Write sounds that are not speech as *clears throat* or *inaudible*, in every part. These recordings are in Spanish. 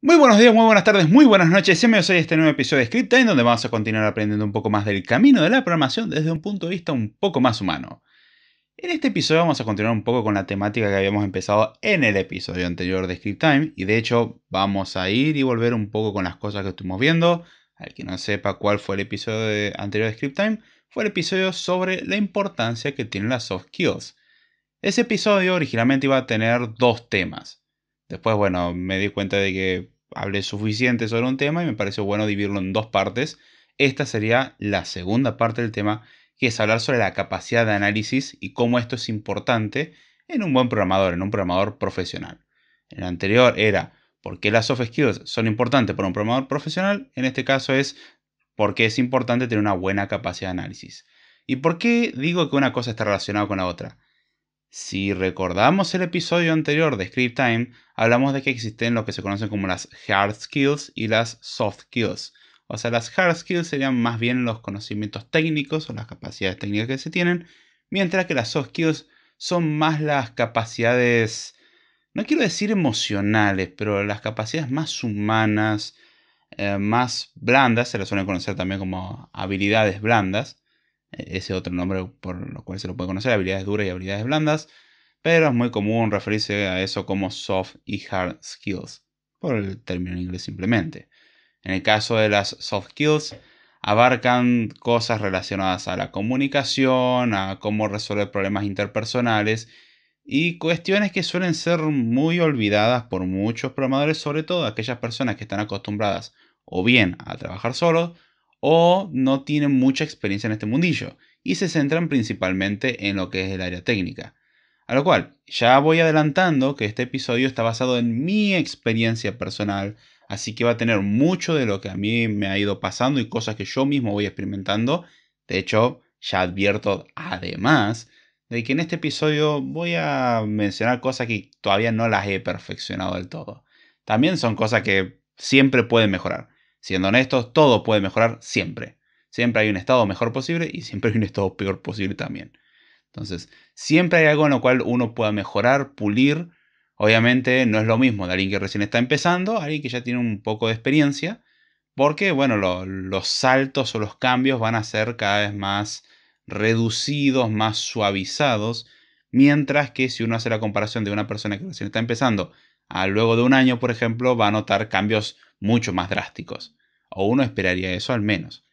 Muy buenos días, muy buenas tardes, muy buenas noches. Bienvenidos a este nuevo episodio de Script Time, donde vamos a continuar aprendiendo un poco más del camino de la programación desde un punto de vista un poco más humano. En este episodio vamos a continuar un poco con la temática que habíamos empezado en el episodio anterior de Script Time, y de hecho vamos a ir y volver un poco con las cosas que estuvimos viendo. Al que no sepa cuál fue el episodio anterior de Script Time, fue el episodio sobre la importancia que tienen las soft skills. Ese episodio originalmente iba a tener dos temas. Después, bueno, me di cuenta de que hablé suficiente sobre un tema y me pareció bueno dividirlo en dos partes. Esta sería la segunda parte del tema, que es hablar sobre la capacidad de análisis y cómo esto es importante en un buen programador, en un programador profesional. el anterior era por qué las soft skills son importantes para un programador profesional, en este caso es por qué es importante tener una buena capacidad de análisis. ¿Y por qué digo que una cosa está relacionada con la otra? Si recordamos el episodio anterior de Script Time, hablamos de que existen lo que se conocen como las hard skills y las soft skills. O sea, las hard skills serían más bien los conocimientos técnicos o las capacidades técnicas que se tienen, mientras que las soft skills son más las capacidades, no quiero decir emocionales, pero las capacidades más humanas, eh, más blandas, se las suelen conocer también como habilidades blandas, e-, ese otro nombre por lo cual se lo puede conocer, habilidades duras y habilidades blandas, pero es muy común referirse a eso como soft y hard skills, por el término en inglés simplemente. En el caso de las soft skills, abarcan cosas relacionadas a la comunicación, a cómo resolver problemas interpersonales y cuestiones que suelen ser muy olvidadas por muchos programadores, sobre todo aquellas personas que están acostumbradas o bien a trabajar solos o no tienen mucha experiencia en este mundillo y se centran principalmente en lo que es el área técnica. A lo cual, ya voy adelantando que este episodio está basado en mi experiencia personal, así que va a tener mucho de lo que a mí me ha ido pasando y cosas que yo mismo voy experimentando. De hecho, ya advierto además de que en este episodio voy a mencionar cosas que todavía no las he perfeccionado del todo. También son cosas que siempre pueden mejorar. Siendo honestos, todo puede mejorar siempre. Siempre hay un estado mejor posible y siempre hay un estado peor posible también. Entonces, siempre hay algo en lo cual uno pueda mejorar, pulir. Obviamente no es lo mismo de alguien que recién está empezando, alguien que ya tiene un poco de experiencia, porque bueno, los saltos o los cambios van a ser cada vez más reducidos, más suavizados, mientras que si uno hace la comparación de una persona que recién está empezando Ah, luego de un año, por ejemplo, va a notar cambios mucho más drásticos. O uno esperaría eso al menos.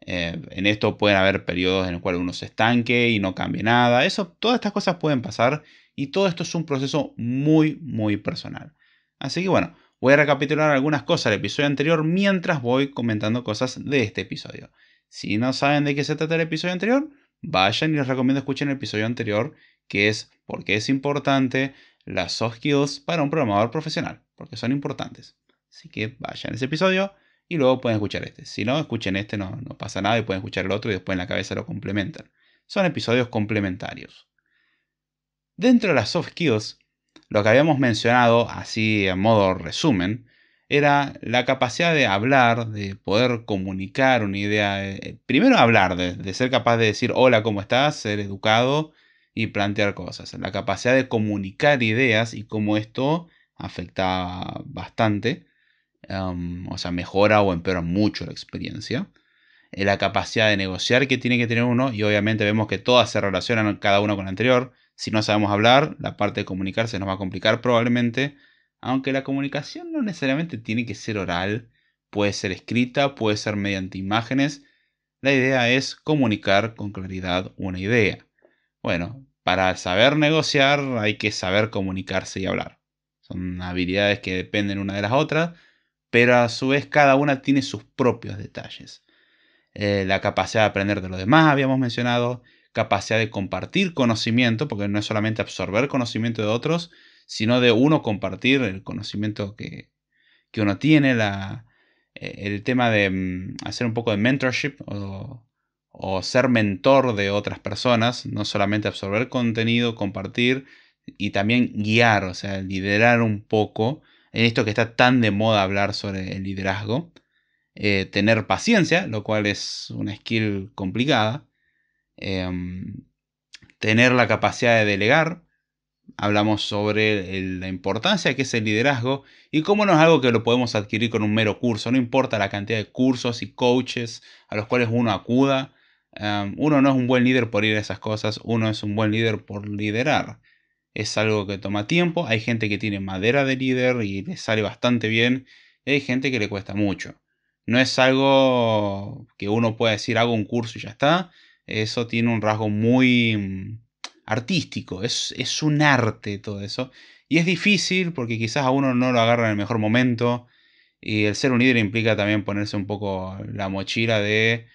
Eh, en esto pueden haber periodos en los cuales uno se estanque y no cambie nada. Eso, todas estas cosas pueden pasar y todo esto es un proceso muy, muy personal. Así que bueno, voy a recapitular algunas cosas del episodio anterior mientras voy comentando cosas de este episodio. Si no saben de qué se trata el episodio anterior, vayan y les recomiendo escuchen el episodio anterior, que es por qué es importante, las soft skills para un programador profesional, porque son importantes. Así que vayan a ese episodio y luego pueden escuchar este. Si no, escuchen este, no, pasa nada y pueden escuchar el otro y después en la cabeza lo complementan. Son episodios complementarios. Dentro de las soft skills, lo que habíamos mencionado así en modo resumen, era la capacidad de hablar, de poder comunicar una idea. Eh, primero hablar, de, de, ser capaz de decir hola, ¿cómo estás? Ser educado y plantear cosas, la capacidad de comunicar ideas y cómo esto afecta bastante, em, o sea, mejora o empeora mucho la experiencia, eh, la capacidad de negociar que tiene que tener uno y obviamente vemos que todas se relacionan cada uno con la anterior, si no sabemos hablar, la parte de comunicar se nos va a complicar probablemente, aunque la comunicación no necesariamente tiene que ser oral, puede ser escrita, puede ser mediante imágenes, la idea es comunicar con claridad una idea. Bueno, para saber negociar hay que saber comunicarse y hablar. Son habilidades que dependen una de las otras, pero a su vez cada una tiene sus propios detalles. Eh, la capacidad de aprender de los demás, habíamos mencionado, capacidad de compartir conocimiento, porque no es solamente absorber conocimiento de otros, sino de uno compartir el conocimiento que, uno tiene, eh, el tema de mm, hacer un poco de mentorship o o ser mentor de otras personas, no solamente absorber contenido, compartir y también guiar, o sea, liderar un poco en esto que está tan de moda hablar sobre el liderazgo. Eh, tener paciencia, lo cual es una skill complicada. Em, tener la capacidad de delegar. Hablamos sobre la importancia que es el liderazgo y cómo no es algo que lo podemos adquirir con un mero curso. No importa la cantidad de cursos y coaches a los cuales uno acuda, Em, uno no es un buen líder por ir a esas cosas, uno es un buen líder por liderar. Es algo que toma tiempo, hay gente que tiene madera de líder y le sale bastante bien, y hay gente que le cuesta mucho. No es algo que uno pueda decir hago un curso y ya está. Eso tiene un rasgo muy mm, artístico, es, es un arte todo eso. Y es difícil porque quizás a uno no lo agarra en el mejor momento. Y el ser un líder implica también ponerse un poco la mochila de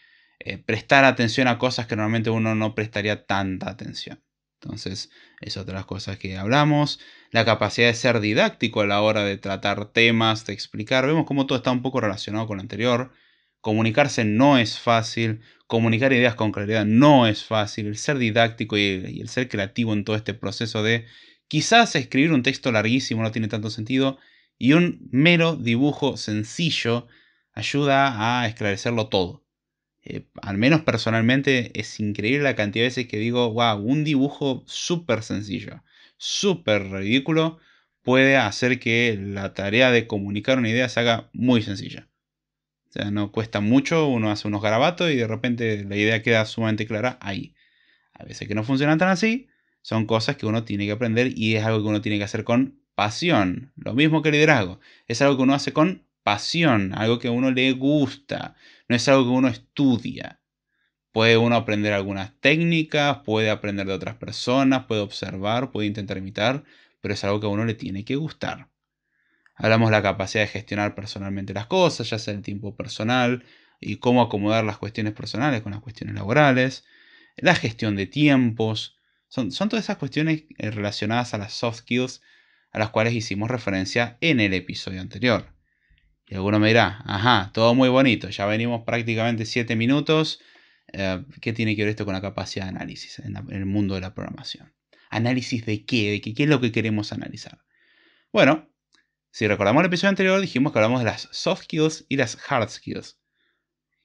eh, prestar atención a cosas que normalmente uno no prestaría tanta atención. Entonces, es otra de las cosas que hablamos. La capacidad de ser didáctico a la hora de tratar temas, de explicar. Vemos cómo todo está un poco relacionado con lo anterior. Comunicarse no es fácil. Comunicar ideas con claridad no es fácil. El ser didáctico y el ser creativo en todo este proceso de quizás escribir un texto larguísimo no tiene tanto sentido. Y un mero dibujo sencillo ayuda a esclarecerlo todo. Eh, al menos personalmente es increíble la cantidad de veces que digo, wow, un dibujo súper sencillo, súper ridículo, puede hacer que la tarea de comunicar una idea se haga muy sencilla. O sea, no cuesta mucho, uno hace unos garabatos y de repente la idea queda sumamente clara ahí. A veces que no funcionan tan así, son cosas que uno tiene que aprender y es algo que uno tiene que hacer con pasión. Lo mismo que el liderazgo, es algo que uno hace con pasión, algo que a uno le gusta no es algo que uno estudia. Puede uno aprender algunas técnicas, puede aprender de otras personas, puede observar, puede intentar imitar, pero es algo que a uno le tiene que gustar. Hablamos de la capacidad de gestionar personalmente las cosas, ya sea el tiempo personal y cómo acomodar las cuestiones personales con las cuestiones laborales, la gestión de tiempos, son, son todas esas cuestiones eh, relacionadas a las soft skills a las cuales hicimos referencia en el episodio anterior. Y alguno me dirá, ajá, todo muy bonito, ya venimos prácticamente 7 minutos. Eh, ¿Qué tiene que ver esto con la capacidad de análisis en, el mundo de la programación? ¿Análisis de qué? ¿De qué, qué es lo que queremos analizar? Bueno, si recordamos el episodio anterior, dijimos que hablamos de las soft skills y las hard skills.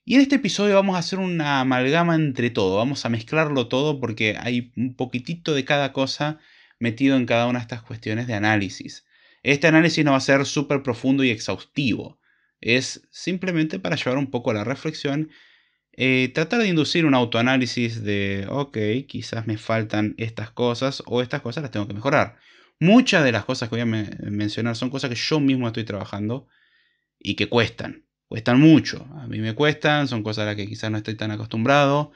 Y en este episodio vamos a hacer una amalgama entre todo, vamos a mezclarlo todo porque hay un poquitito de cada cosa metido en cada una de estas cuestiones de análisis. Este análisis no va a ser súper profundo y exhaustivo. Es simplemente para llevar un poco a la reflexión, eh, tratar de inducir un autoanálisis de, ok, quizás me faltan estas cosas o estas cosas las tengo que mejorar. Muchas de las cosas que voy a mencionar son cosas que yo mismo estoy trabajando y que cuestan. Cuestan mucho. A mí me cuestan, son cosas a las que quizás no estoy tan acostumbrado.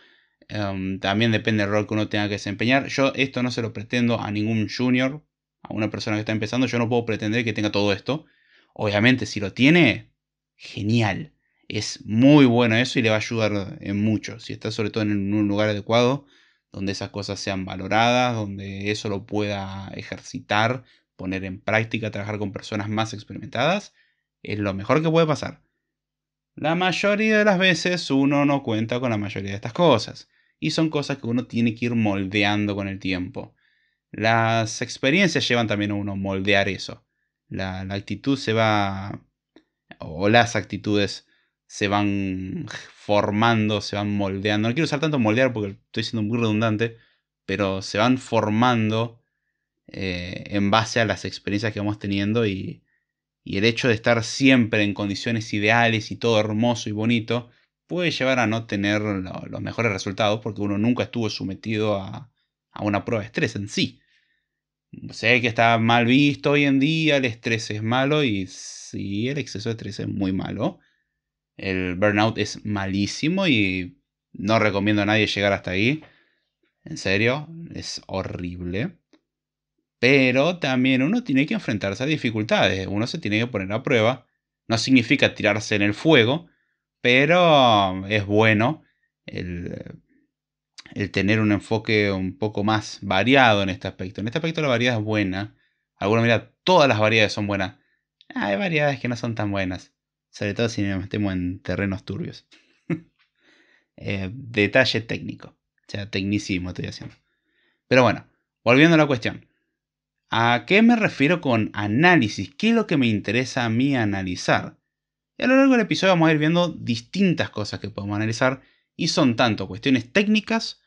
Em, también depende del rol que uno tenga que desempeñar. Yo esto no se lo pretendo a ningún junior, a una persona que está empezando, yo no puedo pretender que tenga todo esto. Obviamente, si lo tiene, genial. Es muy bueno eso y le va a ayudar en mucho. Si está sobre todo en un lugar adecuado, donde esas cosas sean valoradas, donde eso lo pueda ejercitar, poner en práctica, trabajar con personas más experimentadas, es lo mejor que puede pasar. La mayoría de las veces uno no cuenta con la mayoría de estas cosas. Y son cosas que uno tiene que ir moldeando con el tiempo. Las experiencias llevan también a uno a moldear eso. La, actitud se va, o las actitudes se van formando, se van moldeando. No quiero usar tanto moldear porque estoy siendo muy redundante, pero se van formando eh, en base a las experiencias que vamos teniendo y, el hecho de estar siempre en condiciones ideales y todo hermoso y bonito puede llevar a no tener los mejores resultados porque uno nunca estuvo sometido a, a una prueba de estrés en sí sé que está mal visto hoy en día, el estrés es malo y sí, el exceso de estrés es muy malo. El burnout es malísimo y no recomiendo a nadie llegar hasta ahí. En serio, es horrible. Pero también uno tiene que enfrentarse a dificultades, uno se tiene que poner a prueba. No significa tirarse en el fuego, pero es bueno el el tener un enfoque un poco más variado en este aspecto. En este aspecto la variedad es buena. Alguna mira todas las variedades son buenas. hay variedades que no son tan buenas. Sobre todo si nos metemos en terrenos turbios. *laughs* Eh, detalle técnico. O sea, tecnicismo estoy haciendo. Pero bueno, volviendo a la cuestión. ¿A qué me refiero con análisis? ¿Qué es lo que me interesa a mí analizar? a lo largo del episodio vamos a ir viendo distintas cosas que podemos analizar y son tanto cuestiones técnicas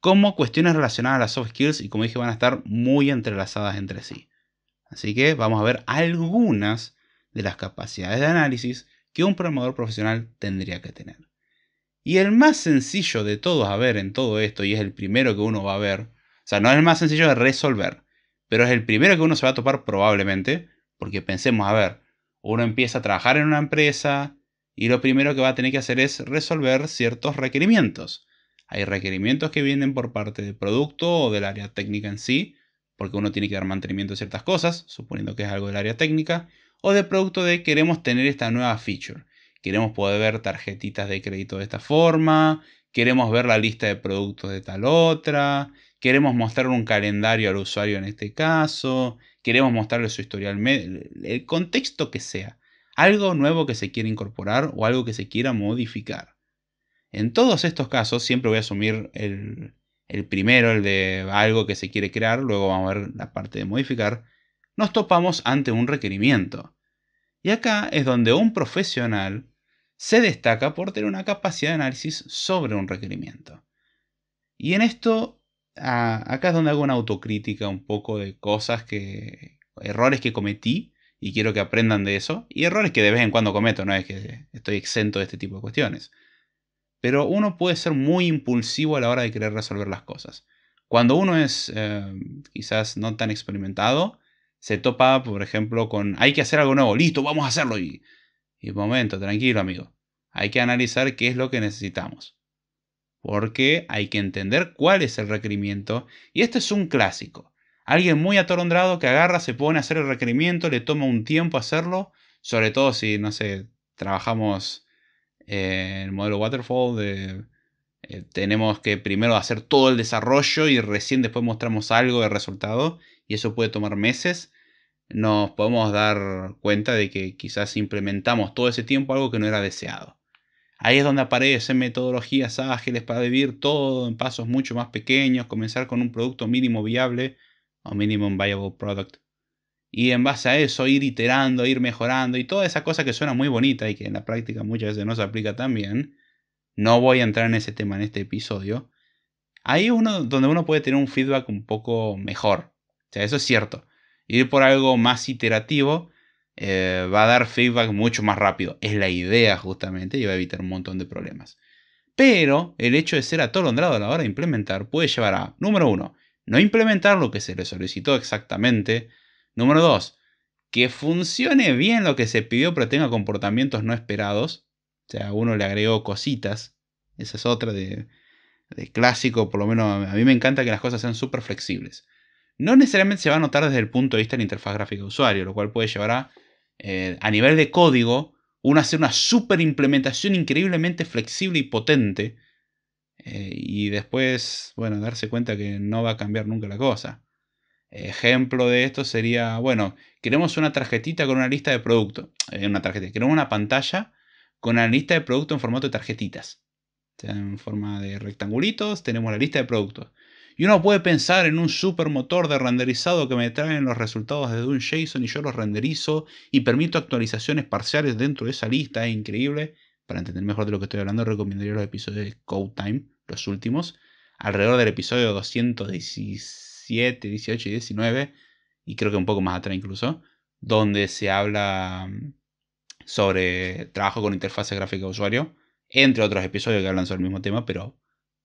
como cuestiones relacionadas a las soft skills y como dije van a estar muy entrelazadas entre sí. Así que vamos a ver algunas de las capacidades de análisis que un programador profesional tendría que tener. Y el más sencillo de todos a ver en todo esto, y es el primero que uno va a ver, o sea, no es el más sencillo de resolver, pero es el primero que uno se va a topar probablemente, porque pensemos, a ver, uno empieza a trabajar en una empresa, y lo primero que va a tener que hacer es resolver ciertos requerimientos. Hay requerimientos que vienen por parte del producto o del área técnica en sí, porque uno tiene que dar mantenimiento a ciertas cosas, suponiendo que es algo del área técnica, o del producto de queremos tener esta nueva feature. Queremos poder ver tarjetitas de crédito de esta forma, queremos ver la lista de productos de tal otra, queremos mostrar un calendario al usuario en este caso, queremos mostrarle su historial, el contexto que sea algo nuevo que se quiere incorporar o algo que se quiera modificar. En todos estos casos siempre voy a asumir el, primero, el de algo que se quiere crear, luego vamos a ver la parte de modificar, nos topamos ante un requerimiento. Y acá es donde un profesional se destaca por tener una capacidad de análisis sobre un requerimiento. Y en esto, acá es donde hago una autocrítica un poco de cosas que, errores que cometí y quiero que aprendan de eso. Y errores que de vez en cuando cometo, no es que estoy exento de este tipo de cuestiones. Pero uno puede ser muy impulsivo a la hora de querer resolver las cosas. Cuando uno es eh, quizás no tan experimentado, se topa, por ejemplo, con hay que hacer algo nuevo, listo, vamos a hacerlo. Y, y momento, tranquilo, amigo. Hay que analizar qué es lo que necesitamos. Porque hay que entender cuál es el requerimiento. Y este es un clásico. Alguien muy atorondrado que agarra, se pone a hacer el requerimiento, le toma un tiempo hacerlo, sobre todo si, no sé, trabajamos en eh, el modelo waterfall, eh, tenemos que primero hacer todo el desarrollo y recién después mostramos algo de resultado y eso puede tomar meses nos podemos dar cuenta de que quizás implementamos todo ese tiempo algo que no era deseado. Ahí es donde aparecen metodologías ágiles para vivir todo en pasos mucho más pequeños, comenzar con un producto mínimo viable o Minimum Viable Product. Y en base a eso ir iterando, ir mejorando y toda esa cosa que suena muy bonita y que en la práctica muchas veces no se aplica tan bien. No voy a entrar en ese tema en este episodio. Ahí uno donde uno puede tener un feedback un poco mejor. O sea, eso es cierto. Ir por algo más iterativo eh, va a dar feedback mucho más rápido. Es la idea justamente y va a evitar un montón de problemas. Pero el hecho de ser atolondrado a la hora de implementar puede llevar a, número uno, no implementar lo que se le solicitó exactamente. Número dos, que funcione bien lo que se pidió pero tenga comportamientos no esperados. O sea, uno le agregó cositas. Esa es otra de, clásico, por lo menos a mí me encanta que las cosas sean súper flexibles. No necesariamente se va a notar desde el punto de vista de la interfaz gráfica de usuario, lo cual puede llevar a, eh, a nivel de código, uno hacer una super implementación increíblemente flexible y potente eh, y después, bueno, darse cuenta que no va a cambiar nunca la cosa. Ejemplo de esto sería, bueno, queremos una tarjetita con una lista de productos. Eh, una tarjeta, queremos una pantalla con una lista de productos en formato de tarjetitas. en forma de rectangulitos tenemos la lista de productos. Y uno puede pensar en un super motor de renderizado que me traen los resultados desde un JSON y yo los renderizo y permito actualizaciones parciales dentro de esa lista. Es increíble. Para entender mejor de lo que estoy hablando, recomendaría los episodios de CodeTime. Time, los últimos, alrededor del episodio 217, 18 y 19, y creo que un poco más atrás incluso, donde se habla mm, sobre trabajo con interfaces gráfica de usuario, entre otros episodios que hablan sobre el mismo tema, pero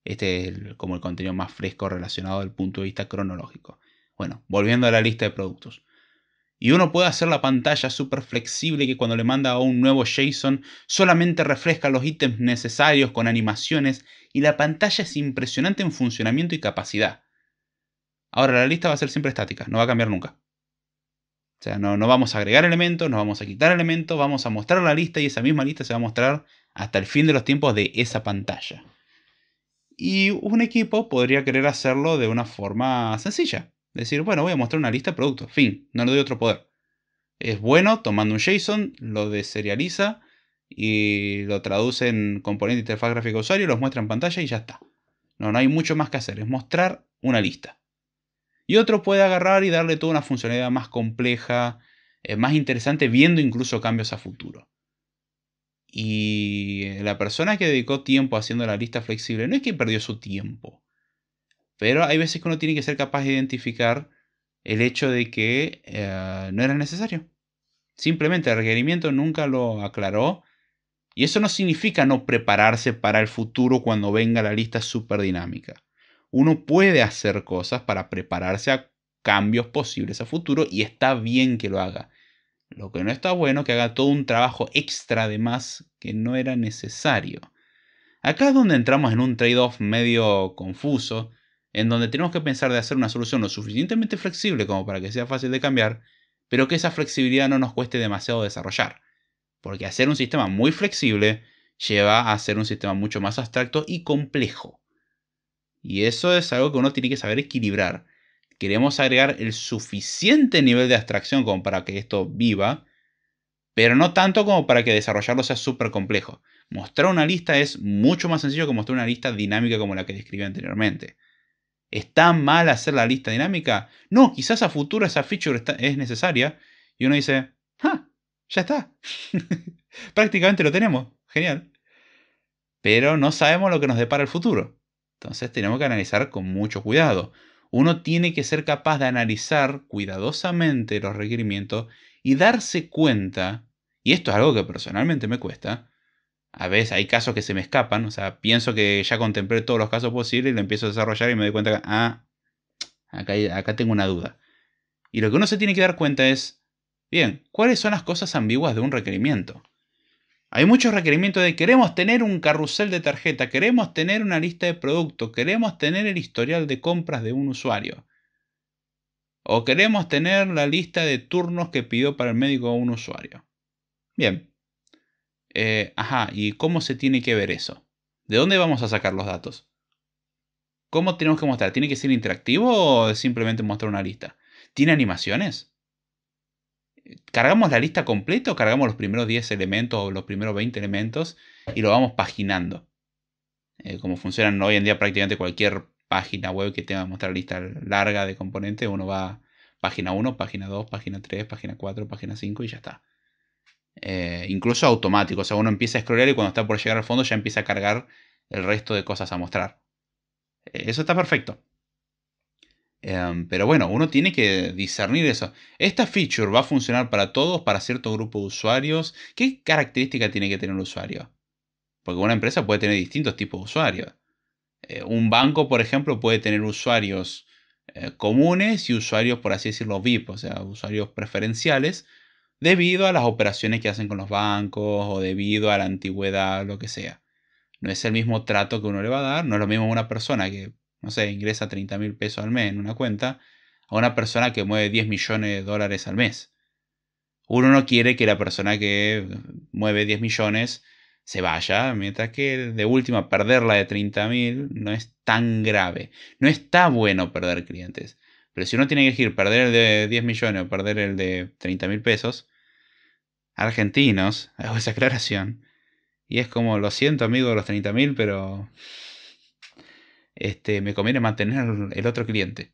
este es como el contenido más fresco relacionado el punto de vista cronológico. Bueno, volviendo a la lista de productos. Y uno puede hacer la pantalla súper flexible que cuando le manda a un nuevo JSON solamente refresca los ítems necesarios con animaciones y la pantalla es impresionante en funcionamiento y capacidad. Ahora la lista va a ser siempre estática, no va a cambiar nunca. O sea, no, no vamos a agregar elementos, no vamos a quitar elementos, vamos a mostrar la lista y esa misma lista se va a mostrar hasta el fin de los tiempos de esa pantalla. Y un equipo podría querer hacerlo de una forma sencilla. Decir, bueno, voy a mostrar una lista de productos, fin, no le doy otro poder. Es bueno tomando un JSON, lo deserializa y lo traduce en componente interfaz gráfica usuario, los muestra en pantalla y ya está. No, no hay mucho más que hacer, es mostrar una lista. Y otro puede agarrar y darle toda una funcionalidad más compleja, eh, más interesante, viendo incluso cambios a futuro. Y la persona que dedicó tiempo haciendo la lista flexible no es que perdió su tiempo, pero hay veces que uno tiene que ser capaz de identificar el hecho de que eh, no era necesario. Simplemente el requerimiento nunca lo aclaró. Y eso no significa no prepararse para el futuro cuando venga la lista súper dinámica. Uno puede hacer cosas para prepararse a cambios posibles a futuro y está bien que lo haga. Lo que no está bueno que haga todo un trabajo extra de más que no era necesario. Acá es donde entramos en un trade-off medio confuso, en donde tenemos que pensar de hacer una solución lo suficientemente flexible como para que sea fácil de cambiar, pero que esa flexibilidad no nos cueste demasiado desarrollar. Porque hacer un sistema muy flexible lleva a hacer un sistema mucho más abstracto y complejo. Y eso es algo que uno tiene que saber equilibrar. Queremos agregar el suficiente nivel de abstracción como para que esto viva, pero no tanto como para que desarrollarlo sea súper complejo. Mostrar una lista es mucho más sencillo que mostrar una lista dinámica como la que describí anteriormente. ¿Está mal hacer la lista dinámica? No, quizás a futuro esa feature es necesaria. Y uno dice, ¡ah! Ya está. *laughs* Prácticamente lo tenemos. Genial. Pero no sabemos lo que nos depara el futuro. Entonces tenemos que analizar con mucho cuidado. Uno tiene que ser capaz de analizar cuidadosamente los requerimientos y darse cuenta, y esto es algo que personalmente me cuesta, a veces hay casos que se me escapan, o sea, pienso que ya contemplé todos los casos posibles y lo empiezo a desarrollar y me doy cuenta que, ah, acá, tengo una duda. Y lo que uno se tiene que dar cuenta es, bien, ¿cuáles son las cosas ambiguas de un requerimiento? Hay muchos requerimientos de queremos tener un carrusel de tarjeta, queremos tener una lista de productos, queremos tener el historial de compras de un usuario. O queremos tener la lista de turnos que pidió para el médico un usuario. Bien, eh, ajá, ¿y cómo se tiene que ver eso? ¿De dónde vamos a sacar los datos? ¿Cómo tenemos que mostrar? ¿Tiene que ser interactivo o simplemente mostrar una lista? ¿Tiene animaciones? ¿Cargamos la lista completa o cargamos los primeros 10 elementos o los primeros 20 elementos y lo vamos paginando? Eh, como funcionan hoy en día prácticamente cualquier página web que tenga que mostrar lista larga de componentes, uno va página 1, página 2, página 3, página 4, página 5 y ya está. Eh, incluso automático. O sea, uno empieza a scrollear y cuando está por llegar al fondo ya empieza a cargar el resto de cosas a mostrar. Eh, eso está perfecto. Em, pero bueno, uno tiene que discernir eso. ¿Esta feature va a funcionar para todos, para cierto grupo de usuarios? ¿Qué característica tiene que tener un usuario? Porque una empresa puede tener distintos tipos de usuarios. Eh, un banco, por ejemplo, puede tener usuarios comunes y usuarios, por así decirlo, VIP, o sea, usuarios preferenciales, debido a las operaciones que hacen con los bancos o debido a la antigüedad, lo que sea. No es el mismo trato que uno le va a dar, no es lo mismo una persona que, no sé, ingresa 30 mil pesos al mes en una cuenta a una persona que mueve 10 millones de dólares al mes. Uno no quiere que la persona que mueve 10 millones se vaya, mientras que de última perder la de 30 mil no es tan grave. No está bueno perder clientes. Pero si uno tiene que elegir perder el de 10 millones o perder el de 30 mil pesos, argentinos, *laughs* hago esa aclaración. Y es como, lo siento amigo de los 30.000, pero este, me conviene mantener el otro cliente.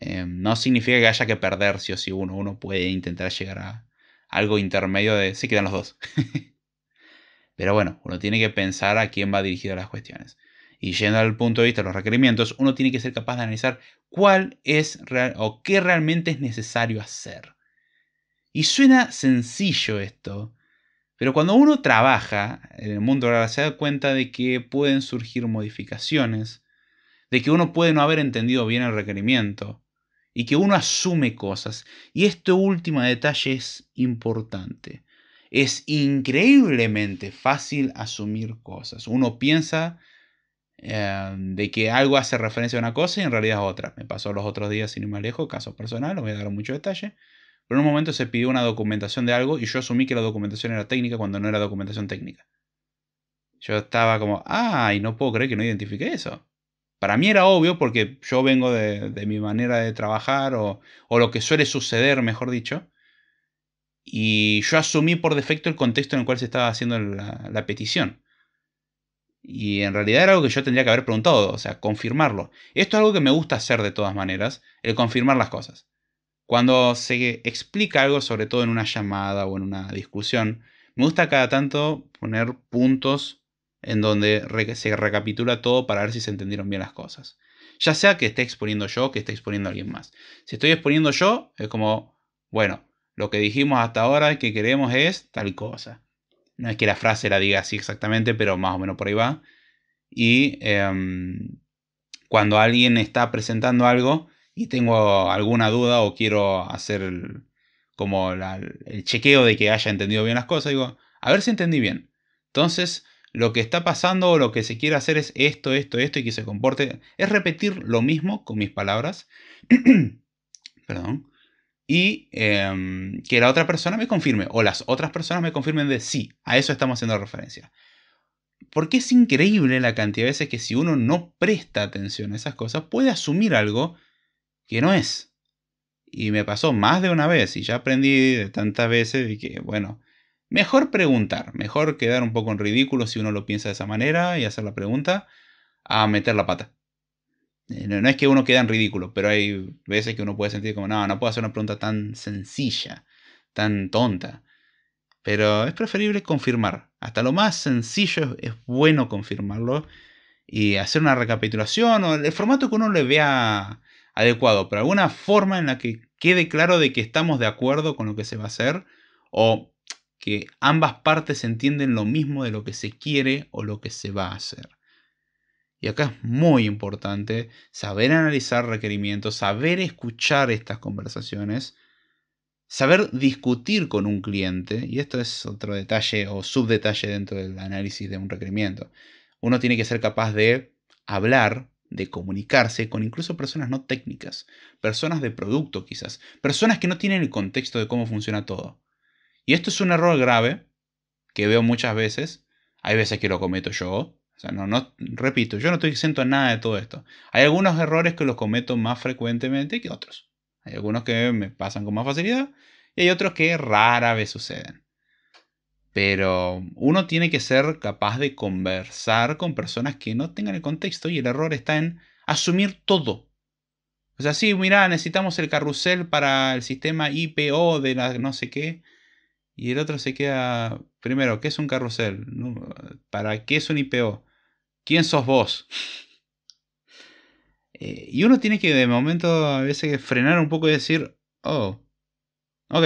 Eh, no significa que haya que perder si o si uno. Uno puede intentar llegar a algo intermedio de... si quedan los dos. *laughs* pero bueno, uno tiene que pensar a quién va a las cuestiones. Y yendo al punto de vista de los requerimientos, uno tiene que ser capaz de analizar cuál es o qué realmente es necesario hacer. Y suena sencillo esto, pero cuando uno trabaja en el mundo real se da cuenta de que pueden surgir modificaciones, de que uno puede no haber entendido bien el requerimiento y que uno asume cosas. Y este último detalle es importante. Es increíblemente fácil asumir cosas. Uno piensa eh, de que algo hace referencia a una cosa y en realidad a otra. Me pasó los otros días, sin ir más lejos, caso personal, no voy a dar mucho detalle. Pero en un momento se pidió una documentación de algo y yo asumí que la documentación era técnica cuando no era documentación técnica. Yo estaba como, ay, no puedo creer que no identifique eso. Para mí era obvio porque yo vengo de, mi manera de trabajar o, lo que suele suceder, mejor dicho. Y yo asumí por defecto el contexto en el cual se estaba haciendo la petición. Y en realidad era algo que yo tendría que haber preguntado, o sea, confirmarlo. Esto es algo que me gusta hacer de todas maneras, el confirmar las cosas. Cuando se explica algo, sobre todo en una llamada o en una discusión, me gusta cada tanto poner puntos en donde se recapitula todo para ver si se entendieron bien las cosas. Ya sea que esté exponiendo yo o que esté exponiendo alguien más. Si estoy exponiendo yo, es como, bueno, lo que dijimos hasta ahora que queremos es tal cosa. No es que la frase la diga así exactamente, pero más o menos por ahí va. Y em, cuando alguien está presentando algo, y tengo alguna duda o quiero hacer como el chequeo de que haya entendido bien las cosas, digo, a ver si entendí bien. Entonces, lo que está pasando o lo que se quiere hacer es esto, esto, esto y que se comporte. Es repetir lo mismo con mis palabras. *clears throat* Perdón. Y em, que la otra persona me confirme o las otras personas me confirmen de sí. A eso estamos haciendo referencia. Porque es increíble la cantidad de veces que si uno no presta atención a esas cosas, puede asumir algo que no es. Y me pasó más de una vez y ya aprendí de tantas veces de que, bueno, mejor preguntar, mejor quedar un poco en ridículo si uno lo piensa de esa manera y hacer la pregunta, a meter la pata. Eh, no, es que uno quede en ridículo, pero hay veces que uno puede sentir como, no, no puedo hacer una pregunta tan sencilla, tan tonta. Pero es preferible confirmar. Hasta lo más sencillo es, es bueno confirmarlo y hacer una recapitulación o el formato que uno le vea adecuado, pero alguna forma en la que quede claro de que estamos de acuerdo con lo que se va a hacer o que ambas partes entienden lo mismo de lo que se quiere o lo que se va a hacer. Y acá es muy importante saber analizar requerimientos, saber escuchar estas conversaciones, saber discutir con un cliente, y esto es otro detalle o subdetalle dentro del análisis de un requerimiento. Uno tiene que ser capaz de hablar de comunicarse con incluso personas no técnicas, personas de producto quizás, personas que no tienen el contexto de cómo funciona todo. Y esto es un error grave que veo muchas veces, hay veces que lo cometo yo, o sea, no, no, repito, yo no estoy exento a nada de todo esto. Hay algunos errores que los cometo más frecuentemente que otros. Hay algunos que me pasan con más facilidad y hay otros que rara vez suceden. Pero uno tiene que ser capaz de conversar con personas que no tengan el contexto y el error está en asumir todo. O sea, sí, mira, necesitamos el carrusel para el sistema IPO de la no sé qué. Y el otro se queda, primero, ¿qué es un carrusel? ¿Para qué es un IPO? ¿Quién sos vos? *laughs* Eh, y uno tiene que de momento a veces frenar un poco y decir, oh, ok,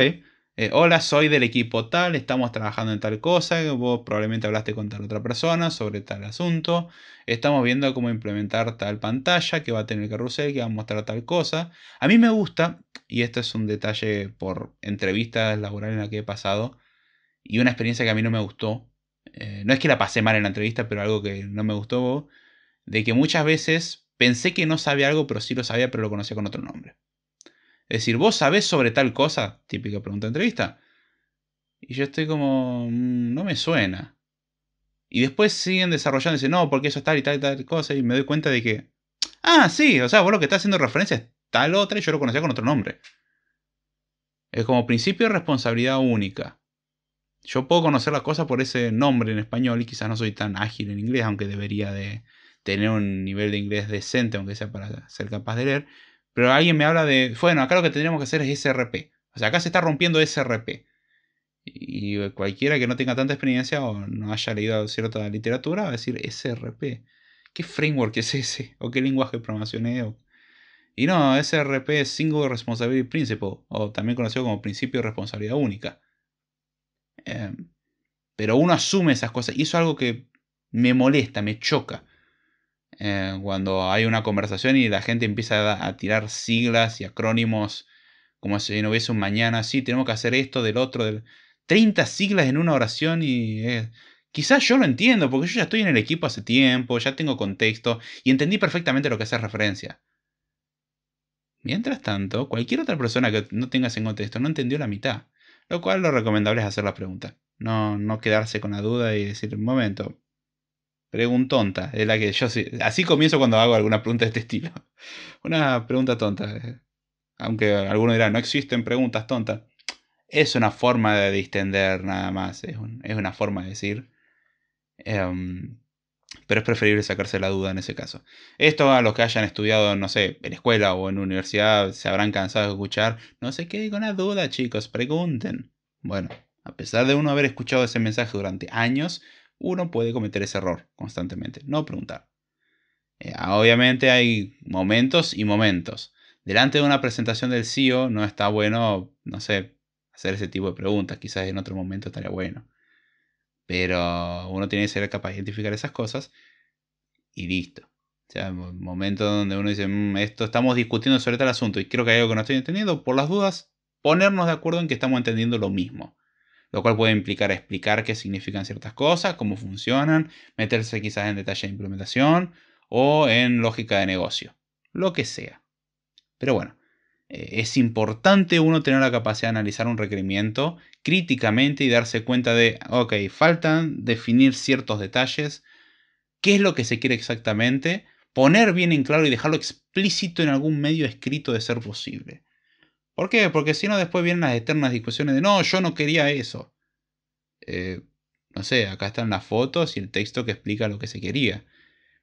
eh, hola, soy del equipo tal, estamos trabajando en tal cosa, vos probablemente hablaste con tal otra persona sobre tal asunto, estamos viendo cómo implementar tal pantalla que va a tener el carrusel, que va a mostrar tal cosa. A mí me gusta, y esto es un detalle por entrevistas laborales en las que he pasado, y una experiencia que a mí no me gustó, eh, no es que la pasé mal en la entrevista, pero algo que no me gustó, de que muchas veces pensé que no sabía algo, pero sí lo sabía, pero lo conocía con otro nombre. Es decir, ¿vos sabés sobre tal cosa? Típica pregunta de entrevista. Y yo estoy como, mm, no me suena. Y después siguen desarrollando y dicen, no, porque eso es tal y tal y tal cosa. Y me doy cuenta de que, ah, sí, o sea, vos lo que estás haciendo referencia es tal otra y yo lo conocía con otro nombre. Es como principio de responsabilidad única. Yo puedo conocer las cosas por ese nombre en español y quizás no soy tan ágil en inglés, aunque debería de tener un nivel de inglés decente, aunque sea para ser capaz de leer. Pero alguien me habla de, bueno, acá lo que tendríamos que hacer es SRP. O sea, acá se está rompiendo SRP. Y cualquiera que no tenga tanta experiencia o no haya leído cierta literatura va a decir SRP. ¿Qué framework es ese? ¿O qué lenguaje de programación es? Y no, SRP es Single Responsibility Principle, o también conocido como principio de responsabilidad única. Em, pero uno asume esas cosas y eso es algo que me molesta, me choca. Eh, cuando hay una conversación y la gente empieza a, tirar siglas y acrónimos como si eh, no hubiese un mañana, sí, tenemos que hacer esto, del otro, del... 30 siglas en una oración y... Eh, quizás yo lo entiendo, porque yo ya estoy en el equipo hace tiempo, ya tengo contexto y entendí perfectamente lo que hace referencia. Mientras tanto, cualquier otra persona que no tenga ese contexto no entendió la mitad, lo cual lo recomendable es hacer la pregunta. No, no quedarse con la duda y decir, un momento, tonta, Es la que yo así comienzo cuando hago alguna pregunta de este estilo. *laughs* Una pregunta tonta. Eh, aunque algunos dirán, no existen preguntas tontas. Es una forma de distender nada más. Es, una forma de decir. Em, pero es preferible sacarse la duda en ese caso. Esto a los que hayan estudiado, no sé, en escuela o en universidad, se habrán cansado de escuchar. No sé qué, con la duda, chicos, pregunten. Bueno, a pesar de uno haber escuchado ese mensaje durante años, uno puede cometer ese error constantemente, no preguntar. Eh, ah, obviamente hay momentos y momentos. Delante de una presentación del CEO no está bueno, no sé, hacer ese tipo de preguntas. Quizás en otro momento estaría bueno. Pero uno tiene que ser capaz de identificar esas cosas y listo. O sea, momentos donde uno dice, mm, esto estamos discutiendo sobre tal asunto y creo que hay algo que no estoy entendiendo, por las dudas, ponernos de acuerdo en que estamos entendiendo lo mismo lo cual puede implicar explicar qué significan ciertas cosas, cómo funcionan, meterse quizás en detalle de implementación o en lógica de negocio, lo que sea. Pero bueno, eh, es importante uno tener la capacidad de analizar un requerimiento críticamente y darse cuenta de, ok, faltan definir ciertos detalles, qué es lo que se quiere exactamente, poner bien en claro y dejarlo explícito en algún medio escrito de ser posible. ¿Por qué? Porque si no, después vienen las eternas discusiones de no, yo no quería eso. Eh, no sé, acá están las fotos y el texto que explica lo que se quería.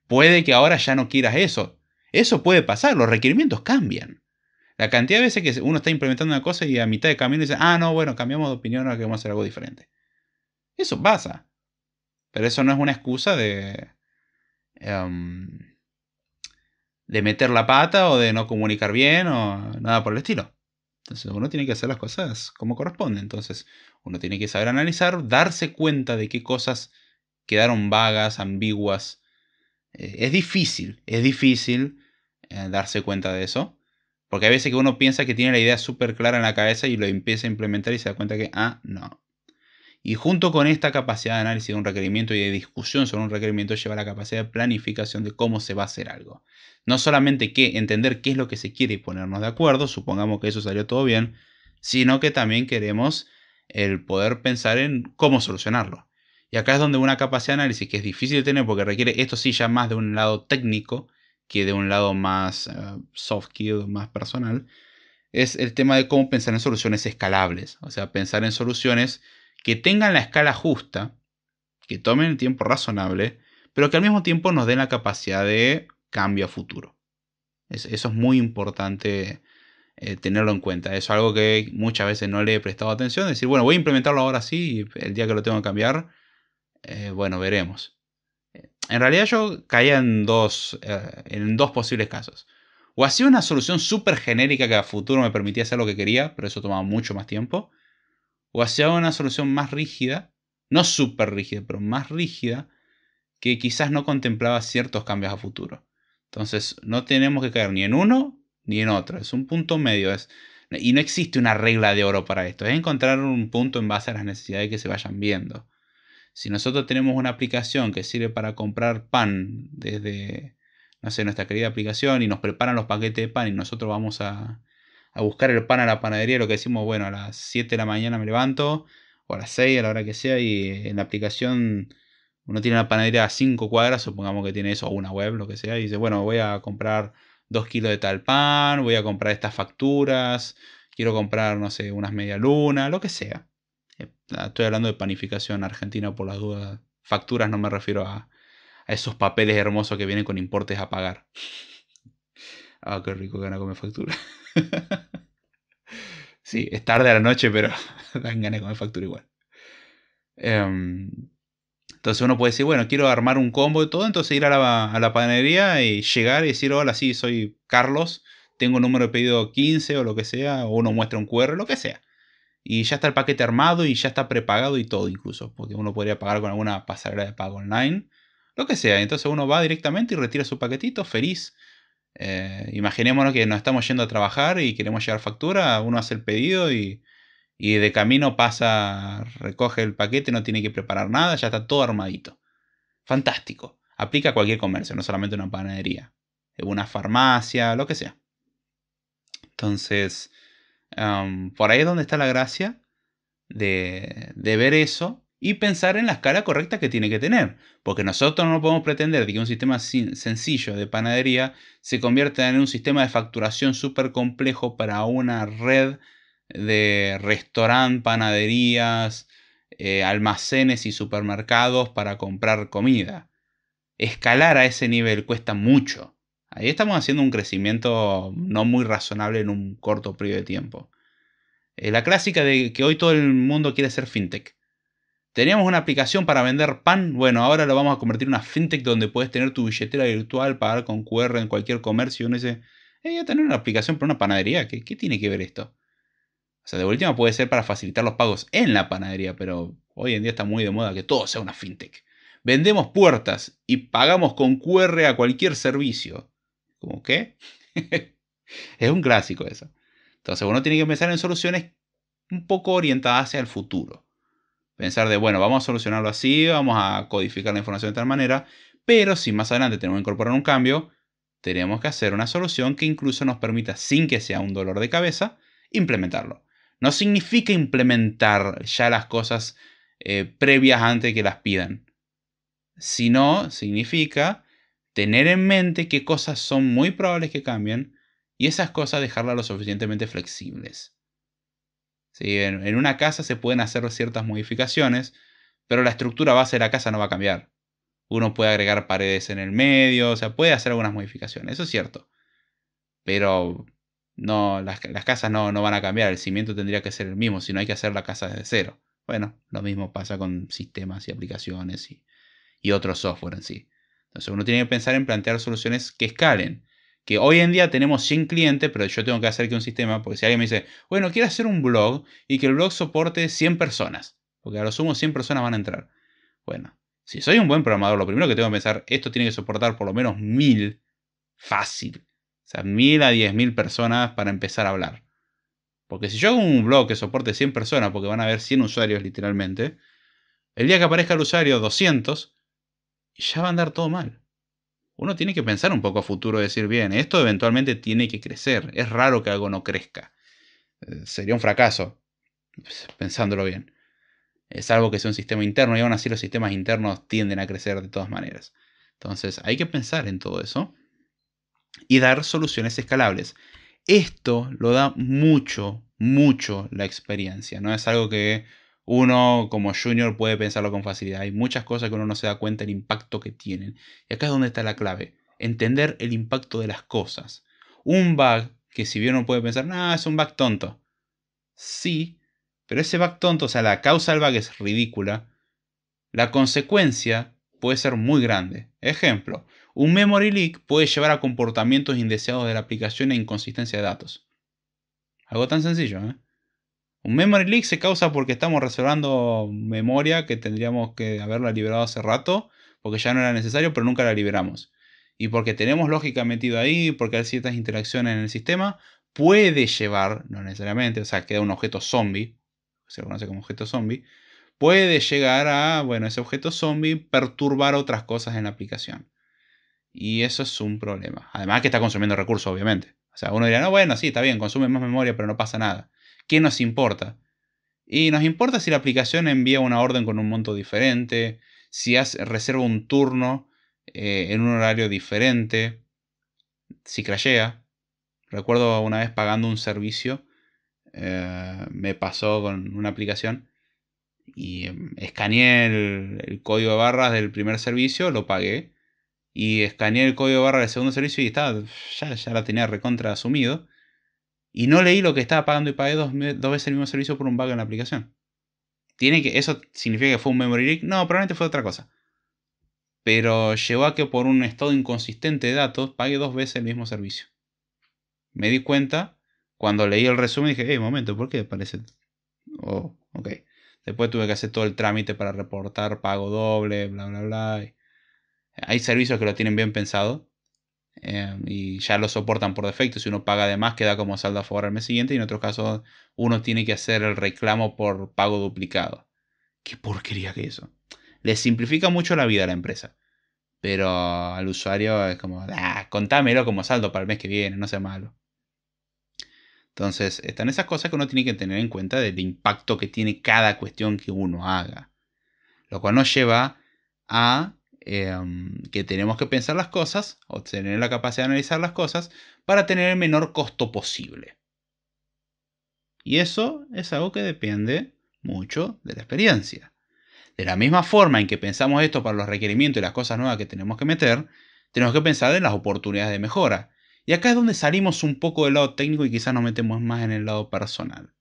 Puede que ahora ya no quieras eso. Eso puede pasar, los requerimientos cambian. La cantidad de veces que uno está implementando una cosa y a mitad de camino dice, ah, no, bueno, cambiamos de opinión, ahora a hacer algo diferente. Eso pasa. Pero eso no es una excusa de. Em, de meter la pata o de no comunicar bien o nada por el estilo. Entonces uno tiene que hacer las cosas como corresponde. Entonces uno tiene que saber analizar, darse cuenta de qué cosas quedaron vagas, ambiguas. Eh, es difícil, es difícil eh, darse cuenta de eso. Porque hay veces que uno piensa que tiene la idea súper clara en la cabeza y lo empieza a implementar y se da cuenta que, ah, no, y junto con esta capacidad de análisis de un requerimiento y de discusión sobre un requerimiento lleva la capacidad de planificación de cómo se va a hacer algo. No solamente que entender qué es lo que se quiere y ponernos de acuerdo, supongamos que eso salió todo bien, sino que también queremos el poder pensar en cómo solucionarlo. Y acá es donde una capacidad de análisis que es difícil de tener porque requiere esto sí ya más de un lado técnico que de un lado más eh, soft skill, más personal, es el tema de cómo pensar en soluciones escalables, o sea, pensar en soluciones que tengan la escala justa, que tomen el tiempo razonable, pero que al mismo tiempo nos den la capacidad de cambio a futuro. eso es muy importante eh, tenerlo en cuenta. Eso es algo que muchas veces no le he prestado atención. Decir, bueno, voy a implementarlo ahora sí, y el día que lo tengo que cambiar, eh, bueno, veremos. Eh, en realidad yo caía en dos, en dos posibles casos. O hacía una solución súper genérica que a futuro me permitía hacer lo que quería, pero eso tomaba mucho más tiempo o hacia una solución más rígida, no súper rígida, pero más rígida, que quizás no contemplaba ciertos cambios a futuro. Entonces, no tenemos que caer ni en uno ni en otro. Es un punto medio. Es, y no existe una regla de oro para esto. Es encontrar un punto en base a las necesidades que se vayan viendo. Si nosotros tenemos una aplicación que sirve para comprar pan desde, no sé, nuestra querida aplicación y nos preparan los paquetes de pan y nosotros vamos a, a buscar el pan a la panadería, lo que decimos, bueno, a las 7 de la mañana me levanto, o a las 6, a la hora que sea, y en la aplicación uno tiene una panadería a 5 cuadras, supongamos que tiene eso, o una web, lo que sea, y dice, bueno, voy a comprar 2 kilos de tal pan, voy a comprar estas facturas, quiero comprar, no sé, unas media luna, lo que sea. Eh, ah, estoy hablando de panificación argentina por las dudas. Facturas no me refiero a, a esos papeles hermosos que vienen con importes a pagar. Ah, qué rico gana mi factura. *laughs* sí, es tarde a la noche, pero *laughs* dan con de factura igual. Em, entonces uno puede decir, bueno, quiero armar un combo y todo, entonces ir a la, a la panadería y llegar y decir, hola, sí, soy Carlos, tengo un número de pedido 15 o lo que sea, o uno muestra un QR, lo que sea. Y ya está el paquete armado y ya está prepagado y todo incluso, porque uno podría pagar con alguna pasarela de pago online, lo que sea. Entonces uno va directamente y retira su paquetito feliz eh, imaginémonos que nos estamos yendo a trabajar y queremos llevar factura, uno hace el pedido y, de camino pasa, recoge el paquete, no tiene que preparar nada, ya está todo armadito. Fantástico. Aplica a cualquier comercio, no solamente una panadería, una farmacia, lo que sea. Entonces, por ahí es donde está la gracia de, de ver eso y pensar en la escala correcta que tiene que tener, porque nosotros no podemos pretender de que un sistema sencillo de panadería se convierta en un sistema de facturación súper complejo para una red de restaurantes, panaderías, eh, almacenes y supermercados para comprar comida. Escalar a ese nivel cuesta mucho. Ahí estamos haciendo un crecimiento no muy razonable en un corto periodo de tiempo. Eh, la clásica de que hoy todo el mundo quiere ser fintech. Teníamos una aplicación para vender pan, bueno, ahora lo vamos a convertir en una fintech donde puedes tener tu billetera virtual, pagar con QR en cualquier comercio. Y uno dice, eh, voy tener una aplicación para una panadería, ¿Qué, ¿qué tiene que ver esto? O sea, de última puede ser para facilitar los pagos en la panadería, pero hoy en día está muy de moda que todo sea una fintech. Vendemos puertas y pagamos con QR a cualquier servicio. ¿Cómo qué? *laughs* es un clásico eso. Entonces uno tiene que pensar en soluciones un poco orientadas hacia el futuro. Pensar de, bueno, vamos a solucionarlo así, vamos a codificar la información de tal manera, pero si más adelante tenemos que incorporar un cambio, tenemos que hacer una solución que incluso nos permita, sin que sea un dolor de cabeza, implementarlo. No significa implementar ya las cosas eh, previas antes que las pidan, sino significa tener en mente qué cosas son muy probables que cambien y esas cosas dejarlas lo suficientemente flexibles en, una casa se pueden hacer ciertas modificaciones, pero la estructura base de la casa no va a cambiar. Uno puede agregar paredes en el medio, o sea, puede hacer algunas modificaciones, eso es cierto. Pero no, las, casas no, van a cambiar, el cimiento tendría que ser el mismo, si no hay que hacer la casa desde cero. Bueno, lo mismo pasa con sistemas y aplicaciones y, y otro software en sí. Entonces uno tiene que pensar en plantear soluciones que escalen que hoy en día tenemos 100 clientes, pero yo tengo que hacer que un sistema, porque si alguien me dice, bueno, quiero hacer un blog y que el blog soporte 100 personas, porque a lo sumo 100 personas van a entrar. Bueno, si soy un buen programador, lo primero que tengo que pensar, esto tiene que soportar por lo menos 1000, fácil. O sea, 1000 a 10.000 personas para empezar a hablar. Porque si yo hago un blog que soporte 100 personas, porque van a haber 100 usuarios literalmente, el día que aparezca el usuario 200, ya va a andar todo mal uno tiene que pensar un poco a futuro, y decir, bien, esto eventualmente tiene que crecer, es raro que algo no crezca. Eh, sería un fracaso, pues, pensándolo bien. Es algo que sea un sistema interno y aún así los sistemas internos tienden a crecer de todas maneras. Entonces hay que pensar en todo eso y dar soluciones escalables. Esto lo da mucho, mucho la experiencia. No es algo que uno como junior puede pensarlo con facilidad. Hay muchas cosas que uno no se da cuenta del impacto que tienen. Y acá es donde está la clave. Entender el impacto de las cosas. Un bug que si bien uno puede pensar, nada, es un bug tonto. Sí, pero ese bug tonto, o sea, la causa del bug es ridícula. La consecuencia puede ser muy grande. Ejemplo, un memory leak puede llevar a comportamientos indeseados de la aplicación e inconsistencia de datos. Algo tan sencillo, ¿eh? Un memory leak se causa porque estamos reservando memoria que tendríamos que haberla liberado hace rato, porque ya no era necesario, pero nunca la liberamos. Y porque tenemos lógica metida ahí, porque hay ciertas interacciones en el sistema, puede llevar, no necesariamente, o sea, queda un objeto zombie, se conoce como objeto zombie, puede llegar a, bueno, ese objeto zombie perturbar otras cosas en la aplicación. Y eso es un problema. Además que está consumiendo recursos, obviamente. O sea, uno dirá, no, bueno, sí, está bien, consume más memoria, pero no pasa nada. ¿Qué nos importa? Y nos importa si la aplicación envía una orden con un monto diferente, si reserva un turno eh, en un horario diferente, si crashea. Recuerdo una vez pagando un servicio, eh, me pasó con una aplicación y em, escaneé el, código de barras del primer servicio, lo pagué. Y escaneé el código de barras del segundo servicio y estaba, ya, ya la tenía recontra asumido y no leí lo que estaba pagando y pagué dos, veces el mismo servicio por un bug en la aplicación. Tiene que, ¿Eso significa que fue un memory leak? No, probablemente fue otra cosa. Pero llevó a que por un estado inconsistente de datos pagué dos veces el mismo servicio. Me di cuenta cuando leí el resumen dije, hey, momento, ¿por qué parece? Oh, ok. Después tuve que hacer todo el trámite para reportar pago doble, bla, bla, bla. Hay servicios que lo tienen bien pensado Em, y ya lo soportan por defecto. Si uno paga de más, queda como saldo a favor al mes siguiente. Y en otros casos, uno tiene que hacer el reclamo por pago duplicado. Qué porquería que eso. Le simplifica mucho la vida a la empresa. Pero al usuario es como, ah, contámelo como saldo para el mes que viene, no sea malo. Entonces, están esas cosas que uno tiene que tener en cuenta del impacto que tiene cada cuestión que uno haga. Lo cual nos lleva a Em, que tenemos que pensar las cosas o tener la capacidad de analizar las cosas para tener el menor costo posible. Y eso es algo que depende mucho de la experiencia. De la misma forma en que pensamos esto para los requerimientos y las cosas nuevas que tenemos que meter, tenemos que pensar en las oportunidades de mejora. Y acá es donde salimos un poco del lado técnico y quizás nos metemos más en el lado personal.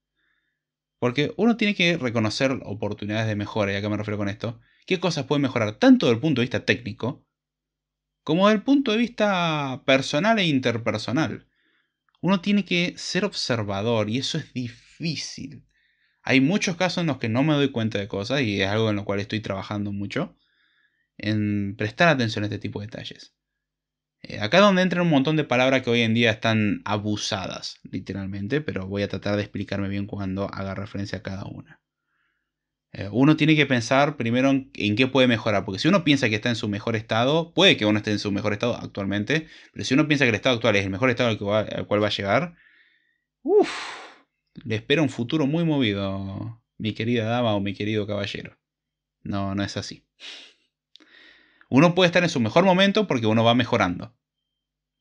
Porque uno tiene que reconocer oportunidades de mejora, ya que me refiero con esto? qué cosas puede mejorar, tanto desde el punto de vista técnico, como desde el punto de vista personal e interpersonal. Uno tiene que ser observador y eso es difícil. Hay muchos casos en los que no me doy cuenta de cosas y es algo en lo cual estoy trabajando mucho, en prestar atención a este tipo de detalles. Eh, acá donde entran un montón de palabras que hoy en día están abusadas, literalmente, pero voy a tratar de explicarme bien cuando haga referencia a cada una. Eh, uno tiene que pensar primero en, qué puede mejorar, porque si uno piensa que está en su mejor estado, puede que uno esté en su mejor estado actualmente, pero si uno piensa que el estado actual es el mejor estado al, cual va a llegar, le espera un futuro muy movido, mi querida dama o mi querido caballero. No, no es así. Uno puede estar en su mejor momento porque uno va mejorando.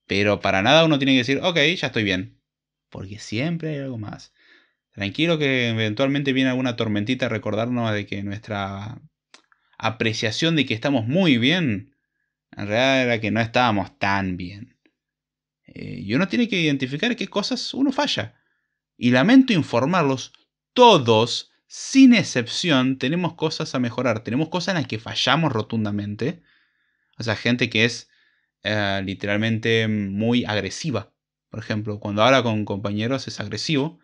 Pero para nada uno tiene que decir, ok, ya estoy bien. Porque siempre hay algo más tranquilo que eventualmente viene alguna tormentita a recordarnos de que nuestra apreciación de que estamos muy bien, en realidad era que no estábamos tan bien. Eh, y uno tiene que identificar qué cosas uno falla. Y lamento informarlos, todos, sin excepción, tenemos cosas a mejorar, tenemos cosas en las que fallamos rotundamente. O sea, gente que es eh, literalmente muy agresiva. Por ejemplo, cuando habla con compañeros es agresivo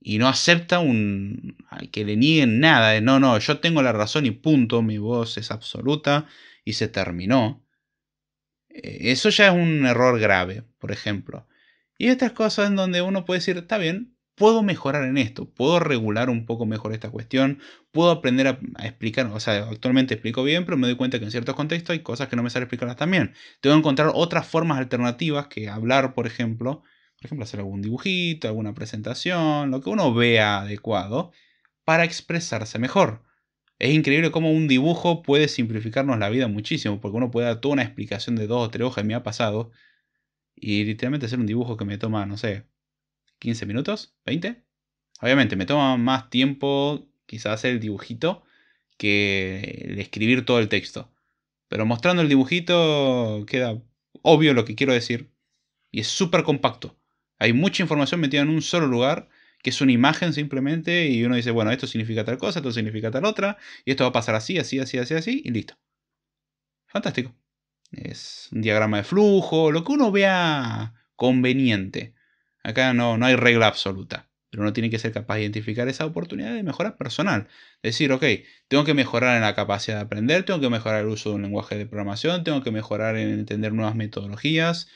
y no acepta un, que le nieguen nada, de no, no, yo tengo la razón y punto, mi voz es absoluta y se terminó. Eh, eso ya es un error grave, por ejemplo. Y estas cosas en donde uno puede decir, está bien, puedo mejorar en esto, puedo regular un poco mejor esta cuestión, puedo aprender a, explicar, o sea, actualmente explico bien, pero me doy cuenta que en ciertos contextos hay cosas que no me salen explicarlas también. Tengo que encontrar otras formas alternativas que hablar, por ejemplo, por ejemplo, hacer algún dibujito, alguna presentación, lo que uno vea adecuado, para expresarse mejor. Es increíble cómo un dibujo puede simplificarnos la vida muchísimo, porque uno puede dar toda una explicación de dos o tres hojas, me ha pasado, y literalmente hacer un dibujo que me toma, no sé, 15 minutos, 20. Obviamente me toma más tiempo quizás hacer el dibujito que escribir todo el texto. Pero mostrando el dibujito queda obvio lo que quiero decir y es súper compacto. Hay mucha información metida en un solo lugar, que es una imagen simplemente, y uno dice, bueno, esto significa tal cosa, esto significa tal otra, y esto va a pasar así, así, así, así, así, y listo. Fantástico. Es un diagrama de flujo, lo que uno vea conveniente. Acá no, no hay regla absoluta, pero uno tiene que ser capaz de identificar esa oportunidad de mejora personal. Decir, ok, tengo que mejorar en la capacidad de aprender, tengo que mejorar el uso de un lenguaje de programación, tengo que mejorar en entender nuevas metodologías,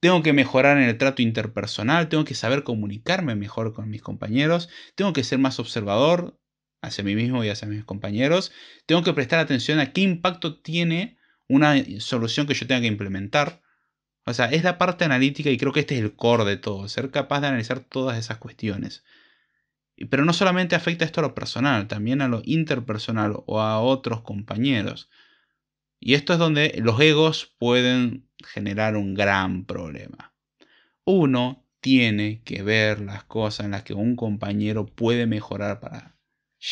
tengo que mejorar en el trato interpersonal, tengo que saber comunicarme mejor con mis compañeros, tengo que ser más observador hacia mí mismo y hacia mis compañeros, tengo que prestar atención a qué impacto tiene una solución que yo tenga que implementar. O sea, es la parte analítica y creo que este es el core de todo, ser capaz de analizar todas esas cuestiones. Pero no solamente afecta esto a lo personal, también a lo interpersonal o a otros compañeros. Y esto es donde los egos pueden generar un gran problema. Uno tiene que ver las cosas en las que un compañero puede mejorar para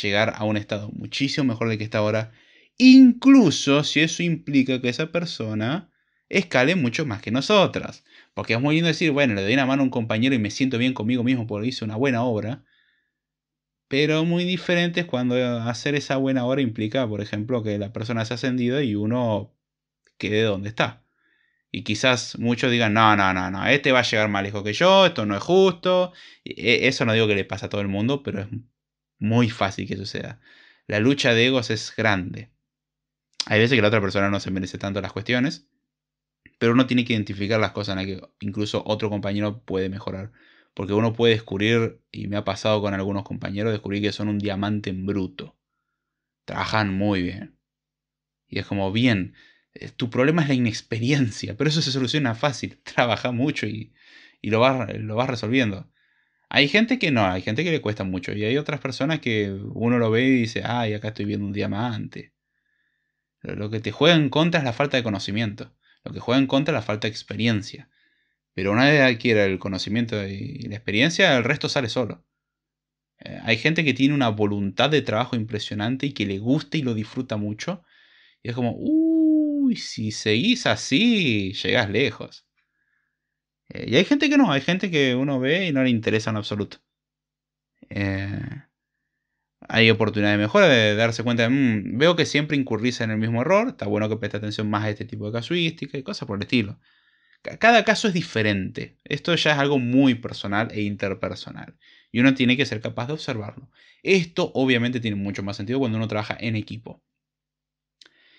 llegar a un estado muchísimo mejor de que está ahora, incluso si eso implica que esa persona escale mucho más que nosotras. Porque es muy lindo decir, bueno, le doy una mano a un compañero y me siento bien conmigo mismo porque hice una buena obra. Pero muy diferente es cuando hacer esa buena obra implica, por ejemplo, que la persona se ha ascendido y uno quede donde está. Y quizás muchos digan, no, no, no, no, este va a llegar más lejos que yo, esto no es justo. Eh, eso no digo que le pasa a todo el mundo, pero es muy fácil que suceda. La lucha de egos es grande. Hay veces que la otra persona no se merece tanto las cuestiones, pero uno tiene que identificar las cosas en las que incluso otro compañero puede mejorar. Porque uno puede descubrir, y me ha pasado con algunos compañeros, descubrir que son un diamante en bruto. Trabajan muy bien. Y es como, bien, eh, tu problema es la inexperiencia, pero eso se soluciona fácil, *laughs* trabaja mucho y, lo, vas, lo resolviendo. Hay gente que no, hay gente que le cuesta mucho y hay otras personas que uno lo ve y dice, ay, acá estoy viendo un diamante Lo que te juega en contra es la falta de conocimiento, lo que juega en contra es la falta de experiencia. Pero una vez adquiera el conocimiento y la experiencia, el resto sale solo. Eh, hay gente que tiene una voluntad de trabajo impresionante y que le gusta y lo disfruta mucho. Y es como, uh, uy, si seguís así, llegas lejos. Eh, y hay gente que no, hay gente que uno ve y no le interesa en absoluto. Eh, hay oportunidades de mejora, de darse cuenta de, mm, veo que siempre incurrís en el mismo error, está bueno que preste atención más a este tipo de casuística y cosas por el estilo. Cada caso es diferente, esto ya es algo muy personal e interpersonal, y uno tiene que ser capaz de observarlo. Esto obviamente tiene mucho más sentido cuando uno trabaja en equipo.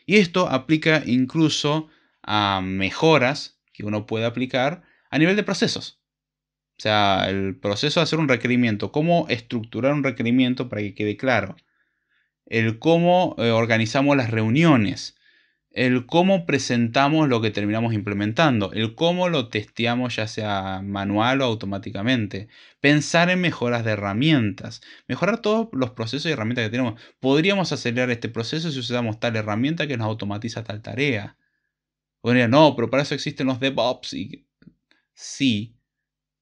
Y esto aplica incluso a mejoras que uno puede aplicar a nivel de procesos. O sea, el proceso de hacer un requerimiento, cómo estructurar un requerimiento para que quede claro. El cómo eh, organizamos las reuniones, el cómo presentamos lo que terminamos implementando, el cómo lo testeamos ya sea manual o automáticamente, pensar en mejoras de herramientas, mejorar todos los procesos y herramientas que tenemos. Podríamos acelerar este proceso si usamos tal herramienta que nos automatiza tal tarea. Podría, no, pero para eso existen los DevOps y... Sí,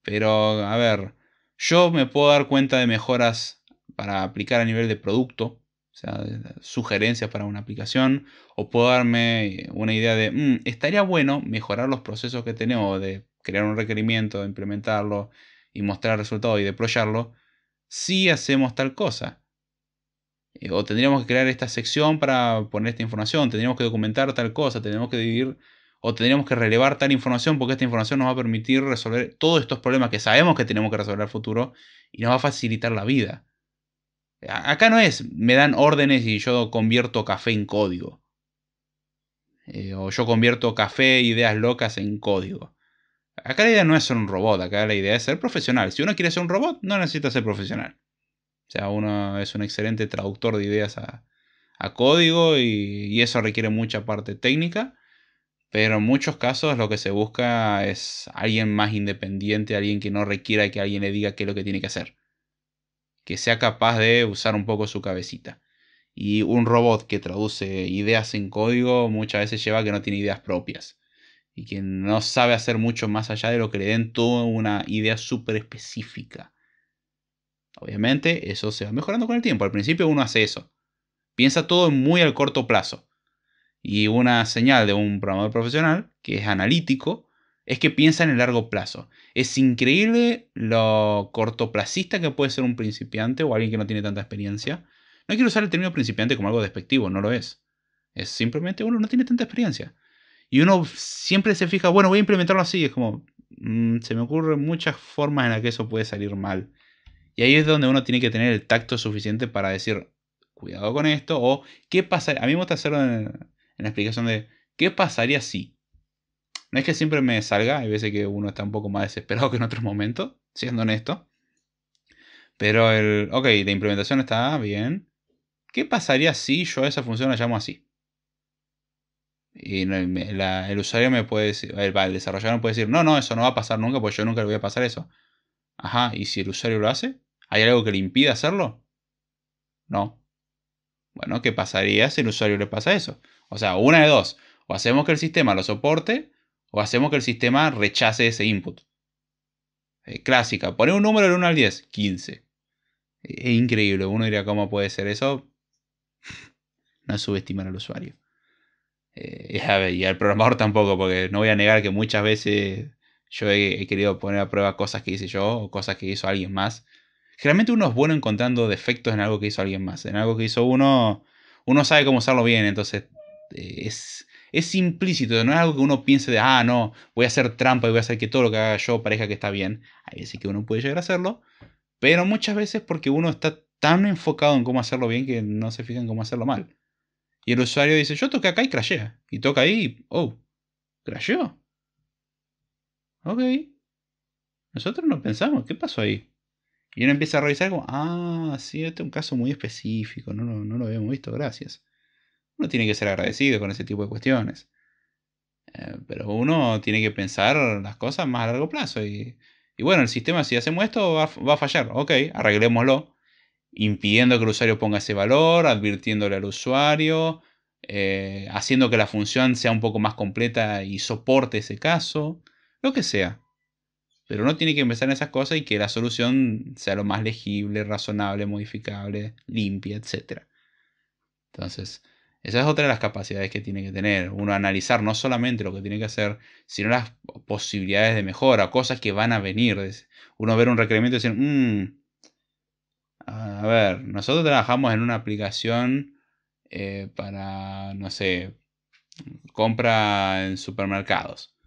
pero a ver, yo me puedo dar cuenta de mejoras para aplicar a nivel de producto, o sea, sugerencias para una aplicación, o puedo darme eh, una idea de, mm, estaría bueno mejorar los procesos que tenemos de crear un requerimiento, de implementarlo y mostrar el resultado y deployarlo, si hacemos tal cosa. Eh, o tendríamos que crear esta sección para poner esta información, tendríamos que documentar tal cosa, tendríamos que dividir o tendríamos que relevar tal información porque esta información nos va a permitir resolver todos estos problemas que sabemos que tenemos que resolver al futuro y nos va a facilitar la vida. Acá no es, me dan órdenes y yo convierto café en código. Eh, o yo convierto café, ideas locas en código. Acá la idea no es ser un robot, acá la idea es ser profesional. Si uno quiere ser un robot, no necesita ser profesional. O sea, uno es un excelente traductor de ideas a, código y, y, eso requiere mucha parte técnica. Pero en muchos casos lo que se busca es alguien más independiente, alguien que no requiera que alguien le diga qué es lo que tiene que hacer que sea capaz de usar un poco su cabecita. Y un robot que traduce ideas en código muchas veces lleva a que no tiene ideas propias. Y que no sabe hacer mucho más allá de lo que le den toda una idea súper específica. Obviamente eso se va mejorando con el tiempo. Al principio uno hace eso. Piensa todo muy al corto plazo. Y una señal de un programador profesional, que es analítico, es que piensa en el largo plazo. Es increíble lo cortoplacista que puede ser un principiante o alguien que no tiene tanta experiencia. No quiero usar el término principiante como algo despectivo, no lo es. Es simplemente, uno no tiene tanta experiencia. Y uno siempre se fija, bueno, voy a implementarlo así. Es como, mm, se me ocurren muchas formas en las que eso puede salir mal. Y ahí es donde uno tiene que tener el tacto suficiente para decir, cuidado con esto, o qué pasaría. A mí me gusta hacerlo en, en la explicación de, ¿qué pasaría si? No es que siempre me salga, hay veces que uno está un poco más desesperado *laughs* que en otros momentos, siendo honesto. Pero el, ok, la implementación está bien. ¿Qué pasaría si yo a esa función la llamo así? Y el usuario me puede decir, el, el desarrollador me puede decir, no, no, eso no va a pasar nunca, porque yo nunca le voy a pasar eso. Ajá, ¿y si el usuario lo hace? ¿Hay algo que le impida hacerlo? No. Bueno, ¿qué pasaría si el usuario le pasa eso? O sea, una de dos. O hacemos que el sistema lo soporte, o hacemos que el sistema rechace ese input. Eh, clásica, poner un número del 1 al 10, 15. Eh, es increíble, uno diría cómo puede ser eso. *laughs* no subestimar al usuario. Eh, y al programador *laughs* tampoco, porque no voy a negar que muchas veces yo he, querido poner a prueba cosas que hice yo o cosas que hizo alguien más. Generalmente uno es bueno encontrando defectos en algo que hizo alguien más. En algo que hizo uno, uno sabe cómo usarlo bien, entonces es, es implícito, no es algo que uno piense de, ah, no, voy a hacer trampa y voy a hacer que todo lo que haga yo parezca que está bien. Ahí sí que uno puede llegar a hacerlo, pero muchas veces porque uno está tan enfocado en cómo hacerlo bien que no se fija en cómo hacerlo mal. Y el usuario dice, yo toqué acá y crashea. Y toca ahí y, oh, crasheó. Ok. Nosotros no pensamos, ¿qué pasó ahí? Y uno empieza a revisar como, ah, sí, este es un caso muy específico, no, no, no lo habíamos visto, gracias. Uno tiene que ser agradecido con ese tipo de cuestiones. Eh, pero uno tiene que pensar las cosas más a largo plazo. Y, bueno, el sistema, si hacemos esto, va, a fallar. Ok, arreglémoslo. Impidiendo que el usuario ponga ese valor, advirtiéndole al usuario, eh, haciendo que la función sea un poco más completa y soporte ese caso, lo que sea. Pero uno tiene que empezar en esas cosas y que la solución sea lo más legible, razonable, modificable, limpia, etc. Entonces, esa es otra de las capacidades que tiene que tener. Uno analizar no solamente lo que tiene que hacer, sino las posibilidades de mejora, cosas que van a venir. Uno ver un requerimiento y decir, mm, ah, a ver, nosotros trabajamos en una aplicación eh, para, no sé, compra en supermercados.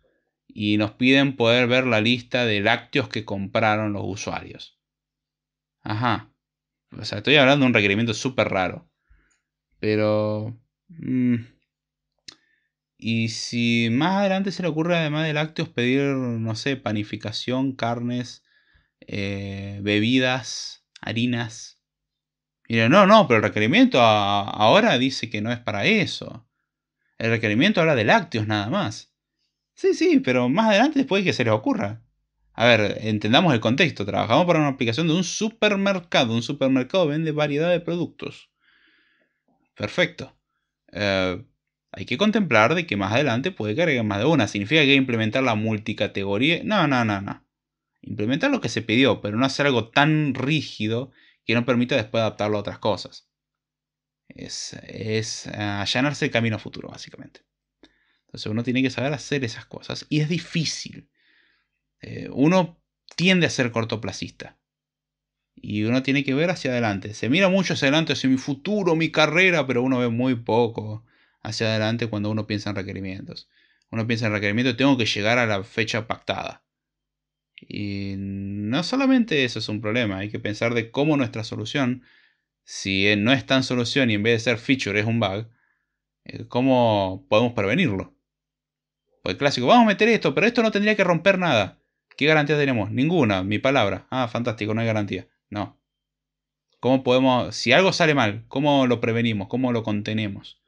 Y nos piden poder ver la lista de lácteos que compraron los usuarios. Ajá. O sea, estoy hablando de un requerimiento súper raro. Pero Mm. Y si más adelante se le ocurre, además de lácteos, pedir, no sé, panificación, carnes, eh, bebidas, harinas. Mira, no, no, pero el requerimiento ahora dice que no es para eso. El requerimiento habla de lácteos nada más. Sí, sí, pero más adelante después que se les ocurra. A ver, entendamos el contexto. Trabajamos para una aplicación de un supermercado. Un supermercado vende variedad de productos. Perfecto. Eh, hay que contemplar de que más adelante puede cargar más de una. ¿Significa que hay que implementar la multicategoría? No, no, no, no. Implementar lo que se pidió, pero no hacer algo tan rígido que no permita después adaptarlo a otras cosas. Es, eh, allanarse el camino futuro, básicamente. Entonces uno tiene que saber hacer esas cosas y es difícil. Eh, uno tiende a ser cortoplacista y uno tiene que ver hacia adelante. Se mira mucho hacia adelante, hacia mi futuro, mi carrera, pero uno ve muy poco hacia adelante cuando uno piensa en requerimientos. Uno piensa en requerimientos, tengo que llegar a la fecha pactada. Y no solamente eso es un problema, hay que pensar de cómo nuestra solución, si no es tan solución y en vez de ser feature es un bug, eh, cómo podemos prevenirlo. Pues clásico, vamos a meter esto, pero esto no tendría que romper nada. ¿Qué garantía tenemos? Ninguna, mi palabra. Ah, fantástico, no hay garantía. No. ¿Cómo podemos, si algo sale mal, cómo lo prevenimos, cómo lo contenemos?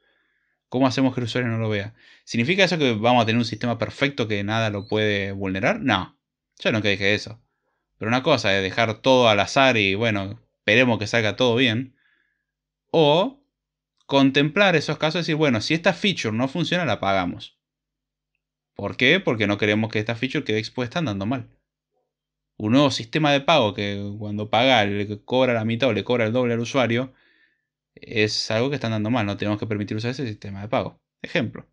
¿Cómo hacemos que el usuario no lo vea? ¿Significa eso que vamos a tener un sistema perfecto que nada lo puede vulnerar? No, yo no que dije eso. Pero una cosa es dejar todo al azar y bueno, esperemos que salga todo bien. O contemplar esos casos y decir, bueno, si esta feature no funciona, la apagamos. ¿Por qué? Porque no queremos que esta feature quede expuesta andando mal un nuevo sistema de pago que cuando paga le cobra la mitad o le cobra el doble al usuario, es algo que están dando mal. No tenemos que permitir usar ese sistema de pago. Ejemplo.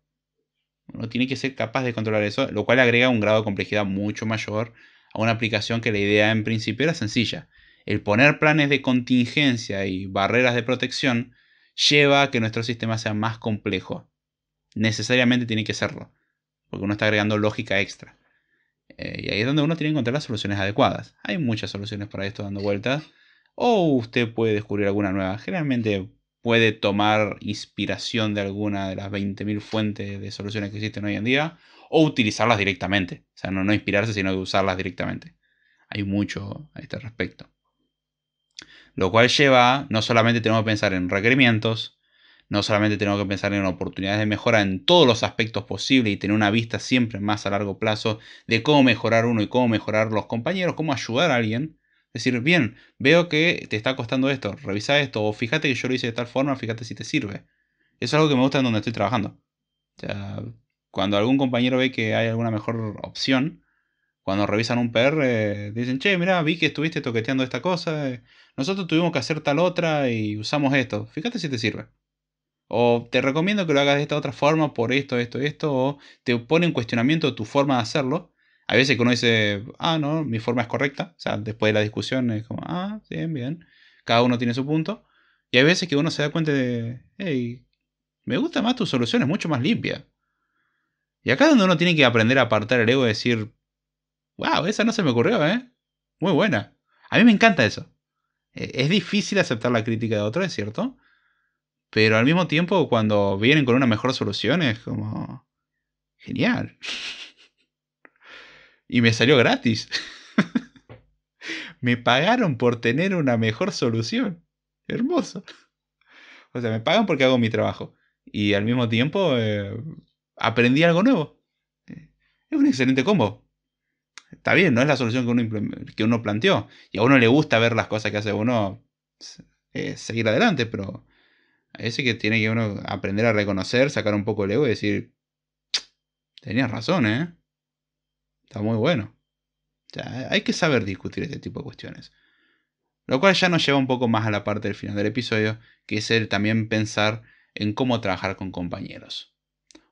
Uno tiene que ser capaz de controlar eso, lo cual agrega un grado de complejidad mucho mayor a una aplicación que la idea en principio era sencilla. El poner planes de contingencia y barreras de protección lleva a que nuestro sistema sea más complejo. Necesariamente tiene que serlo, porque uno está agregando lógica extra. Eh, y ahí es donde uno tiene que encontrar las soluciones adecuadas. Hay muchas soluciones para esto dando vueltas. O usted puede descubrir alguna nueva. Generalmente puede tomar inspiración de alguna de las 20.000 fuentes de soluciones que existen hoy en día. O utilizarlas directamente. O sea, no, no inspirarse, sino usarlas directamente. Hay mucho a este respecto. Lo cual lleva, no solamente tenemos que pensar en requerimientos, no solamente tengo que pensar en oportunidades de mejora en todos los aspectos posibles y tener una vista siempre más a largo plazo de cómo mejorar uno y cómo mejorar los compañeros, cómo ayudar a alguien. decir, bien, veo que te está costando esto, revisa esto, o fíjate que yo lo hice de tal forma, fíjate si te sirve. Eso es algo que me gusta en donde estoy trabajando. O sea, cuando algún compañero ve que hay alguna mejor opción, cuando revisan un PR, eh, dicen, che, mirá, vi que estuviste toqueteando esta cosa, eh, nosotros tuvimos que hacer tal otra y usamos esto, fíjate si te sirve. O te recomiendo que lo hagas de esta otra forma por esto, esto, esto. O te pone en cuestionamiento tu forma de hacerlo. A veces que uno dice, ah, no, mi forma es correcta. O sea, después de la discusión es como, ah, bien, bien. Cada uno tiene su punto. Y hay veces que uno se da cuenta de, hey, me gusta más tu solución, es mucho más limpia. Y acá es donde uno tiene que aprender a apartar el ego y decir, wow, esa no se me ocurrió, ¿eh? Muy buena. A mí me encanta eso. E, es difícil aceptar la crítica de otro, es cierto, pero al mismo tiempo, cuando vienen con una mejor solución, es como. Genial. *laughs* y me salió gratis. *laughs* me pagaron por tener una mejor solución. Hermoso. O sea, me pagan porque hago mi trabajo. Y al mismo tiempo eh, aprendí algo nuevo. Eh, es un excelente combo. Está bien, no es la solución que uno, que uno planteó. Y a uno le gusta ver las cosas que hace uno eh, seguir adelante, pero ese que tiene que uno aprender a reconocer, sacar un poco el ego y decir, tenías razón, ¿eh? Está muy bueno. hay que saber discutir este tipo de cuestiones. Lo cual ya nos lleva un poco más a la parte del final del episodio, que es el también pensar en cómo trabajar con compañeros.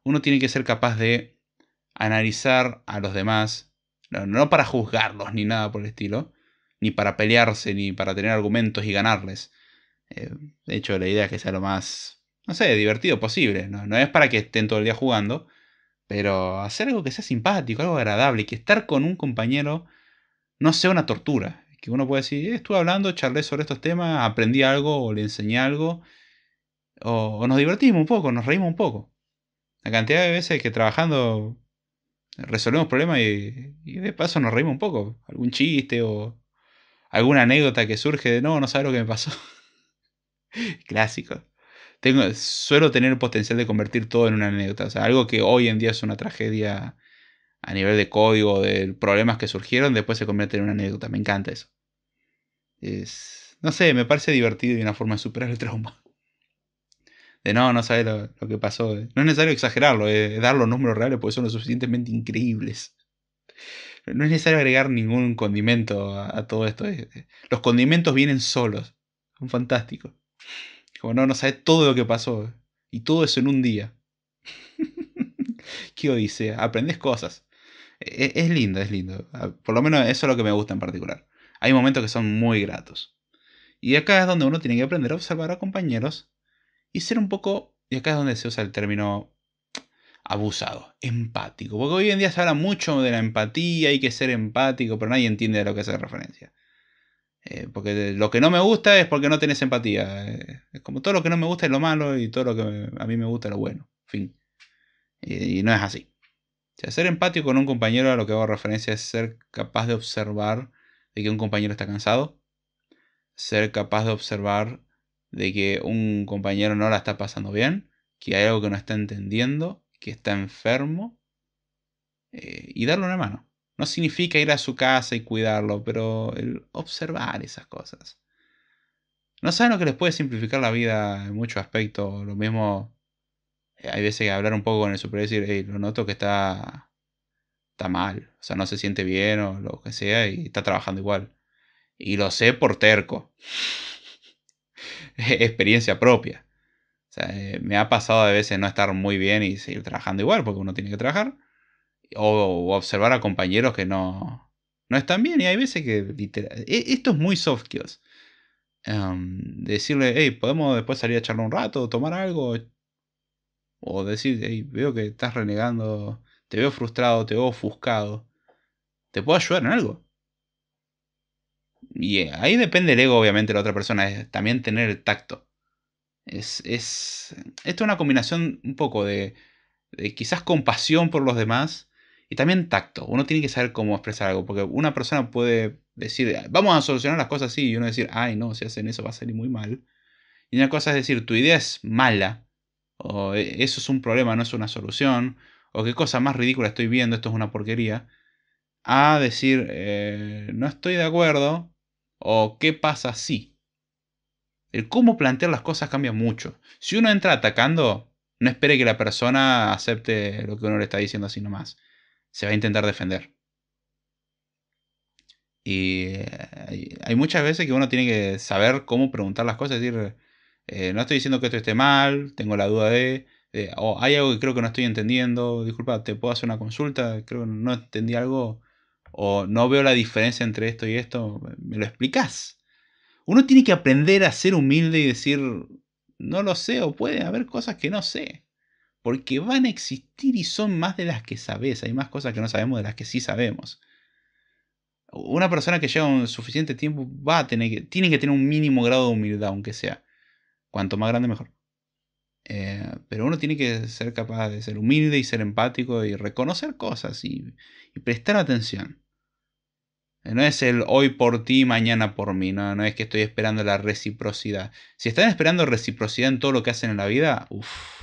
Uno tiene que ser capaz de analizar a los demás, no para juzgarlos ni nada por el estilo, ni para pelearse, ni para tener argumentos y ganarles, eh, de hecho, la idea es que sea lo más, no sé, divertido posible. No, es para que estén todo el día jugando, pero hacer algo que sea simpático, algo agradable, que estar con un compañero no sea una tortura. Que uno puede decir, eh, estuve hablando, charlé sobre estos temas, aprendí algo o le enseñé algo, o, nos divertimos un poco, nos reímos un poco. La cantidad de veces que trabajando resolvemos problemas y, y, de paso nos reímos un poco. Algún chiste o alguna anécdota que surge de no, no sabes lo que me pasó. *laughs* *laughs* Clásico. Tengo, suelo tener el potencial de convertir todo en una anécdota. O sea, algo que hoy en día es una tragedia a nivel de código, de problemas que surgieron, después se convierte en una anécdota. Me encanta eso. Es, no sé, me parece divertido y una forma de superar el trauma. De no, no saber lo, que pasó. No es necesario exagerarlo, eh, dar los números reales porque son lo suficientemente increíbles. No es necesario agregar ningún condimento a todo esto. Eh, eh, los condimentos vienen solos. Son fantásticos. Como no, no sabes todo lo que pasó. Y todo eso en un día. *laughs* Qué odisea. Aprendes cosas. Es, e-, es, lindo, es lindo. Por lo menos eso es lo que me gusta en particular. Hay momentos que son muy gratos. Y acá es donde uno tiene que aprender a observar a compañeros y ser un poco. Y acá es donde se usa el término abusado, empático. Porque hoy en día se habla mucho de la empatía, hay que ser empático, pero nadie entiende a lo que hace referencia. Eh, porque lo que no me gusta es porque no tenés empatía. Eh, es como todo lo que no me gusta es lo malo y todo lo que a mí me gusta es lo bueno. Fin. Y, no es así. ser empático con un compañero a lo que hago referencia es ser capaz de observar de que un compañero está cansado. Ser capaz de observar de que un compañero no la está pasando bien. Que hay algo que no está entendiendo. Que está enfermo. Eh, y darle una mano. No significa ir a su casa y cuidarlo, pero el observar esas cosas. No saben lo que les puede simplificar la vida en muchos aspectos. Lo mismo, eh, hay veces que hablar un poco con el superior y decir, lo noto que está, está mal. O sea, no se siente bien o lo que sea y está trabajando igual. Y lo sé por terco. *laughs* Experiencia propia. O sea, eh, me ha pasado de veces no estar muy bien y seguir trabajando igual porque uno tiene que trabajar o, observar a compañeros que no, no están bien. Y hay veces que e, esto es muy soft em, decirle, hey, podemos después salir a charlar un rato, tomar algo. O decir, hey, veo que estás renegando, te veo frustrado, te veo ofuscado. ¿Te puedo ayudar en algo? Y eh, ahí depende el ego, obviamente, de la otra persona. Es también tener el tacto. Es, es, esto es una combinación un poco de quizás compasión por los demás y también tacto. Uno tiene que saber cómo expresar algo, porque una persona puede decir, ah, vamos a solucionar las cosas así, y uno decir, ay, no, si hacen eso va a salir muy mal. Y una cosa es decir, tu idea es mala, o eh, eso es un problema, no es una solución, o qué cosa más ridícula estoy viendo, esto es una porquería, a decir, eh, no estoy de acuerdo, o qué pasa si. El cómo plantear las cosas cambia mucho. Si uno entra atacando, no espere que la persona acepte lo que uno le está diciendo así nomás se va a intentar defender. Y eh, hay, muchas veces que uno tiene que saber cómo preguntar las cosas, es decir, eh, no estoy diciendo que esto esté mal, tengo la duda de, eh, o hay algo que creo que no estoy entendiendo, disculpa, te puedo hacer una consulta, creo que no entendí algo, o no veo la diferencia entre esto y esto, ¿me lo explicas? Uno tiene que aprender a ser humilde y decir, no lo sé, o puede haber cosas que no sé porque van a existir y son más de las que sabes. Hay más cosas que no sabemos de las que sí sabemos. Una persona que lleva un suficiente tiempo va a tener que, tiene que tener un mínimo grado de humildad, aunque sea. Cuanto más grande, mejor. Eh, pero uno tiene que ser capaz de ser humilde y ser empático y reconocer cosas y, prestar atención. Eh, no es el hoy por ti, mañana por mí. No, no es que estoy esperando la reciprocidad. Si están esperando reciprocidad en todo lo que hacen en la vida, uff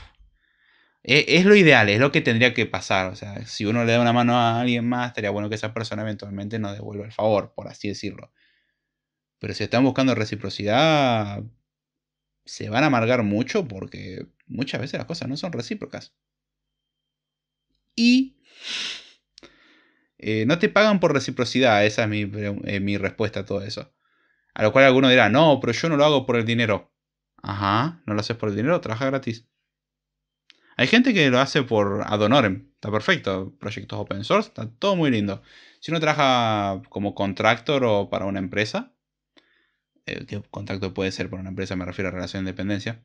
e, es, lo ideal, es lo que tendría que pasar. O sea, si uno le da una mano a alguien más, estaría bueno que esa persona eventualmente nos devuelva el favor, por así decirlo. Pero si están buscando reciprocidad, se van a amargar mucho porque muchas veces las cosas no son recíprocas. Y eh, no te pagan por reciprocidad, esa es mi, eh, mi respuesta a todo eso. A lo cual alguno dirá, no, pero yo no lo hago por el dinero. Ajá, no lo haces por el dinero, trabaja gratis. Hay gente que lo hace por ad está perfecto, proyectos open source, está todo muy lindo. Si uno trabaja como contractor o para una empresa, ¿qué eh, contrato puede ser para una empresa? Me refiero a relación de dependencia.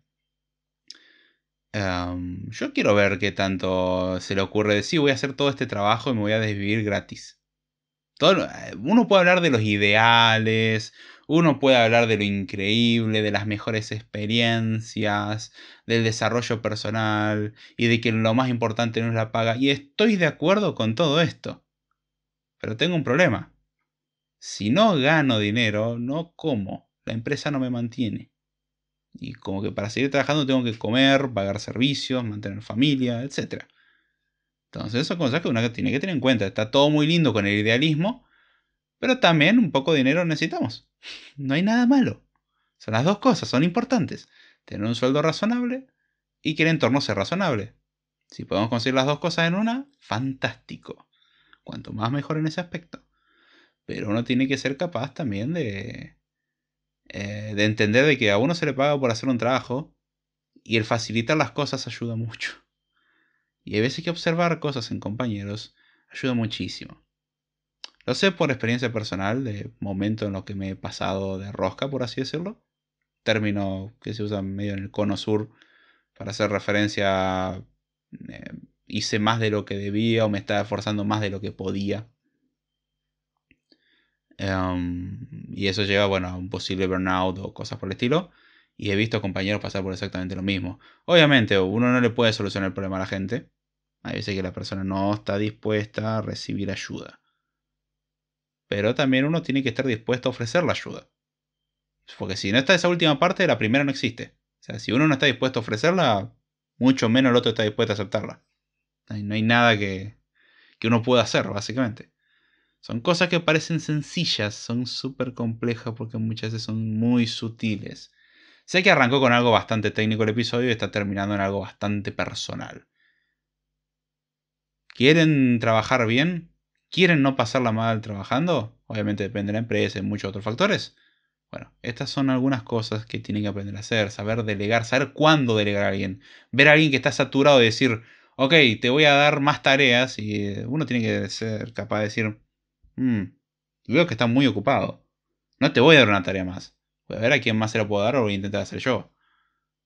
Em, yo quiero ver qué tanto se le ocurre decir, voy a hacer todo este trabajo y me voy a desvivir gratis. Todo, eh, uno puede hablar de los ideales, uno puede hablar de lo increíble, de las mejores experiencias, del desarrollo personal y de que lo más importante no es la paga. Y estoy de acuerdo con todo esto. Pero tengo un problema. Si no gano dinero, no como. La empresa no me mantiene. Y como que para seguir trabajando tengo que comer, pagar servicios, mantener familia, etc. Entonces eso es cosas que uno tiene que tener en cuenta. Está todo muy lindo con el idealismo, pero también un poco de dinero necesitamos. No hay nada malo. Son las dos cosas, son importantes. Tener un sueldo razonable y que el entorno sea razonable. Si podemos conseguir las dos cosas en una, fantástico. Cuanto más mejor en ese aspecto. Pero uno tiene que ser capaz también de, eh, de entender de que a uno se le paga por hacer un trabajo y el facilitar las cosas ayuda mucho. Y hay veces que observar cosas en compañeros ayuda muchísimo. Lo sé por experiencia personal, de momento en los que me he pasado de rosca, por así decirlo. Término que se usa medio en el cono sur para hacer referencia a, eh, hice más de lo que debía o me estaba esforzando más de lo que podía. Em, y eso lleva bueno, a un posible burnout o cosas por el estilo. Y he visto compañeros pasar por exactamente lo mismo. Obviamente, uno no le puede solucionar el problema a la gente. A veces que la persona no está dispuesta a recibir ayuda pero también uno tiene que estar dispuesto a ofrecer la ayuda. Porque si no está esa última parte, la primera no existe. O sea, si uno no está dispuesto a ofrecerla, mucho menos el otro está dispuesto a aceptarla. No hay nada que, que uno pueda hacer, básicamente. Son cosas que parecen sencillas, son súper complejas porque muchas veces son muy sutiles. Sé que arrancó con algo bastante técnico el episodio y está terminando en algo bastante personal. ¿Quieren trabajar bien? ¿Quieren no pasarla mal trabajando? Obviamente depende de la empresa y muchos otros factores. Bueno, estas son algunas cosas que tienen que aprender a hacer, saber delegar, saber cuándo delegar a alguien. Ver a alguien que está saturado y decir, ok, te voy a dar más tareas y eh, uno tiene que ser capaz de decir, hmm, veo que está muy ocupado. No te voy a dar una tarea más. Voy a ver a quién más se la puedo dar o voy a intentar hacer yo.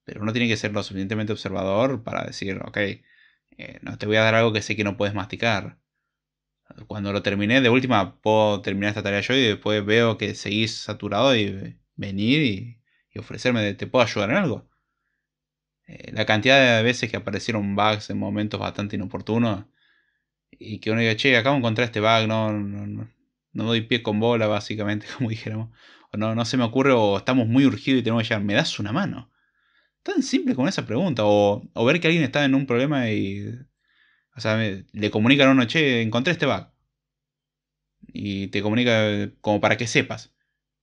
Pero uno tiene que ser lo suficientemente observador para decir, ok, eh, no te voy a dar algo que sé que no puedes masticar cuando lo terminé, de última puedo terminar esta tarea yo y después veo que seguís saturado y venir y, ofrecerme, te puedo ayudar en algo. Eh, la cantidad de veces que aparecieron bugs en momentos bastante inoportunos y que uno diga, che, acabo de encontrar este bug, no, no, doy pie con bola, básicamente, *laughs* como dijéramos. O no, no se me ocurre, o estamos muy urgidos y tenemos que llegar, ¿me das una mano? Tan simple como esa pregunta, o ver que alguien está en un problema y o sea, le comunican a uno, che, encontré este bug. Y te comunica como para que sepas.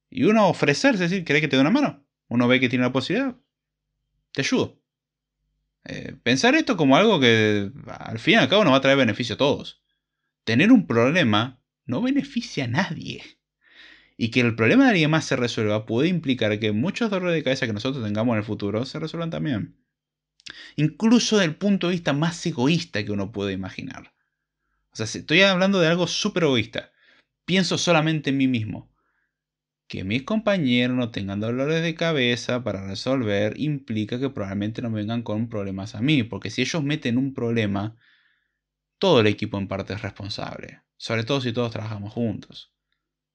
Y uno ofrecerse, decir, ¿querés que te dé una mano? Uno ve que tiene la posibilidad. Te ayudo. Eh, pensar esto como algo que al fin y al cabo nos va a traer beneficio a todos. Tener un problema no beneficia a nadie. Y que el problema de alguien más se resuelva puede implicar que muchos dolores de cabeza que nosotros tengamos en el futuro se resuelvan también incluso del punto de vista más egoísta que uno puede imaginar. O sea, estoy hablando de algo súper egoísta. Pienso solamente en mí mismo. Que mis compañeros no tengan dolores de cabeza para resolver implica que probablemente no vengan con problemas a mí, porque si ellos meten un problema, todo el equipo en parte es responsable, sobre todo si todos trabajamos juntos.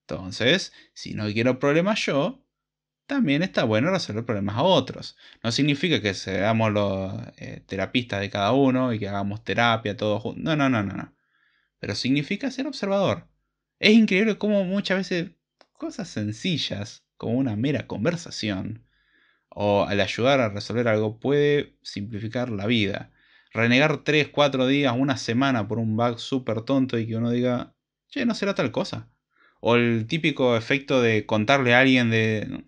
Entonces, si no quiero problemas yo, también está bueno resolver problemas a otros. No significa que seamos los eh, terapistas de cada uno y que hagamos terapia todos juntos. No, no, no, no, no. Pero significa ser observador. Es increíble cómo muchas veces cosas sencillas, como una mera conversación, o al ayudar a resolver algo, puede simplificar la vida. Renegar 3, 4 días, una semana por un bug súper tonto y que uno diga, che, no será tal cosa. O el típico efecto de contarle a alguien de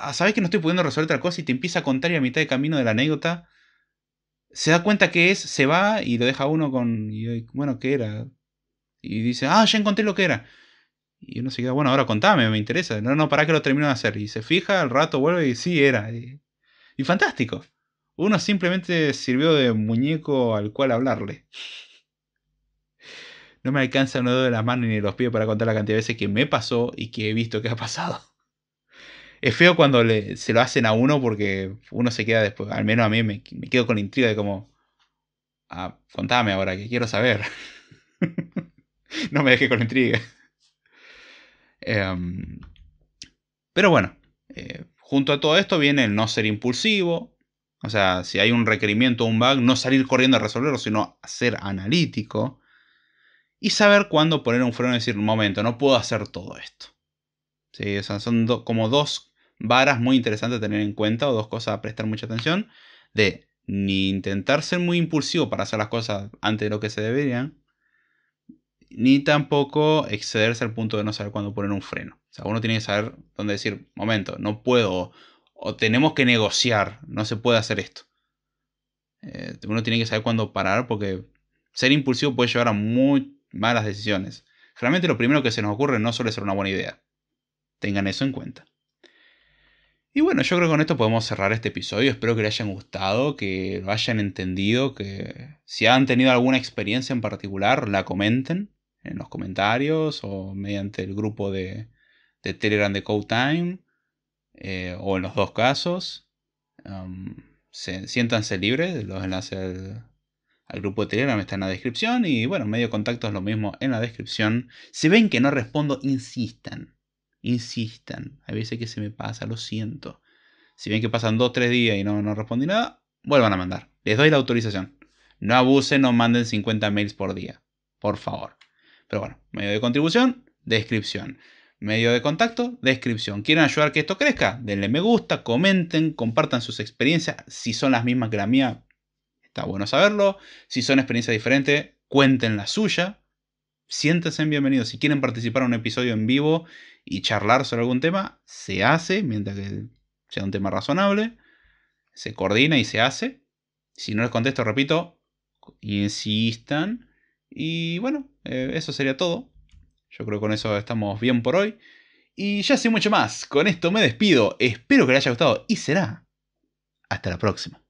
Ah, sabes que no estoy pudiendo resolver otra cosa y te empieza a contar y a mitad de camino de la anécdota se da cuenta que es, se va y lo deja uno con, eh, bueno, ¿qué era? Y dice, ah, ya encontré lo que era. Y uno se queda, bueno, ahora contame, me interesa. No, no, para que lo termino de hacer. Y se fija, al rato vuelve y sí, era. Y, fantástico. Uno simplemente sirvió de muñeco al cual hablarle. No me alcanza no dedo de la mano ni los pies para contar la cantidad de veces que me pasó y que he visto que ha pasado es feo cuando se lo hacen a uno porque uno se queda después, al menos a mí me, quedo con intriga de como, ah, contame ahora, que quiero saber. *laughs* no me deje con intriga. Em, pero bueno, eh, junto a todo esto viene el no ser impulsivo, o sea, si hay un requerimiento o un bug, no salir corriendo a resolverlo, sino ser analítico. Y saber cuándo poner un freno y decir, un momento, no puedo hacer todo esto. Sí, o son como dos varas muy interesantes tener en cuenta o dos cosas a prestar mucha atención de ni intentar ser muy impulsivo para hacer las cosas antes de lo que se deberían, ni tampoco excederse al punto de no saber cuándo poner un freno. O sea, uno tiene que saber dónde decir, momento, no puedo, o tenemos que negociar, no se puede hacer esto. Eh, uno tiene que saber cuándo parar porque ser impulsivo puede llevar a muy malas decisiones. Realmente lo primero que se nos ocurre no suele ser una buena idea. Tengan eso en cuenta. Y bueno, yo creo que con esto podemos cerrar este episodio. Espero que les hayan gustado, que lo hayan entendido, que si han tenido alguna experiencia en particular, la comenten en los comentarios o mediante el grupo de, Telegram de Code eh, o en los dos casos. Um, siéntanse libres, los enlaces al, grupo de Telegram están en la descripción y bueno, medio contacto es lo mismo en la descripción. Si ven que no respondo, insistan. Insistan. a veces que se me pasa, lo siento. Si ven que pasan 2 3 días y no, no respondí nada, vuelvan a mandar. Les doy la autorización. No abusen, no manden 50 mails por día. Por favor. Pero bueno, medio de contribución, descripción. Medio de contacto, descripción. ¿Quieren ayudar a que esto crezca? Denle me gusta, comenten, compartan sus experiencias. Si son las mismas que la mía, está bueno saberlo. Si son experiencias diferentes, cuenten la suya siéntense bienvenidos. Si quieren participar en un episodio en vivo y charlar sobre algún tema, se hace, mientras que sea un tema razonable, se coordina y se hace. Si no les contesto, repito, insistan. Y bueno, eh, eso sería todo. Yo creo que con eso estamos bien por hoy. Y ya sin mucho más, con esto me despido. Espero que les haya gustado y será. Hasta la próxima.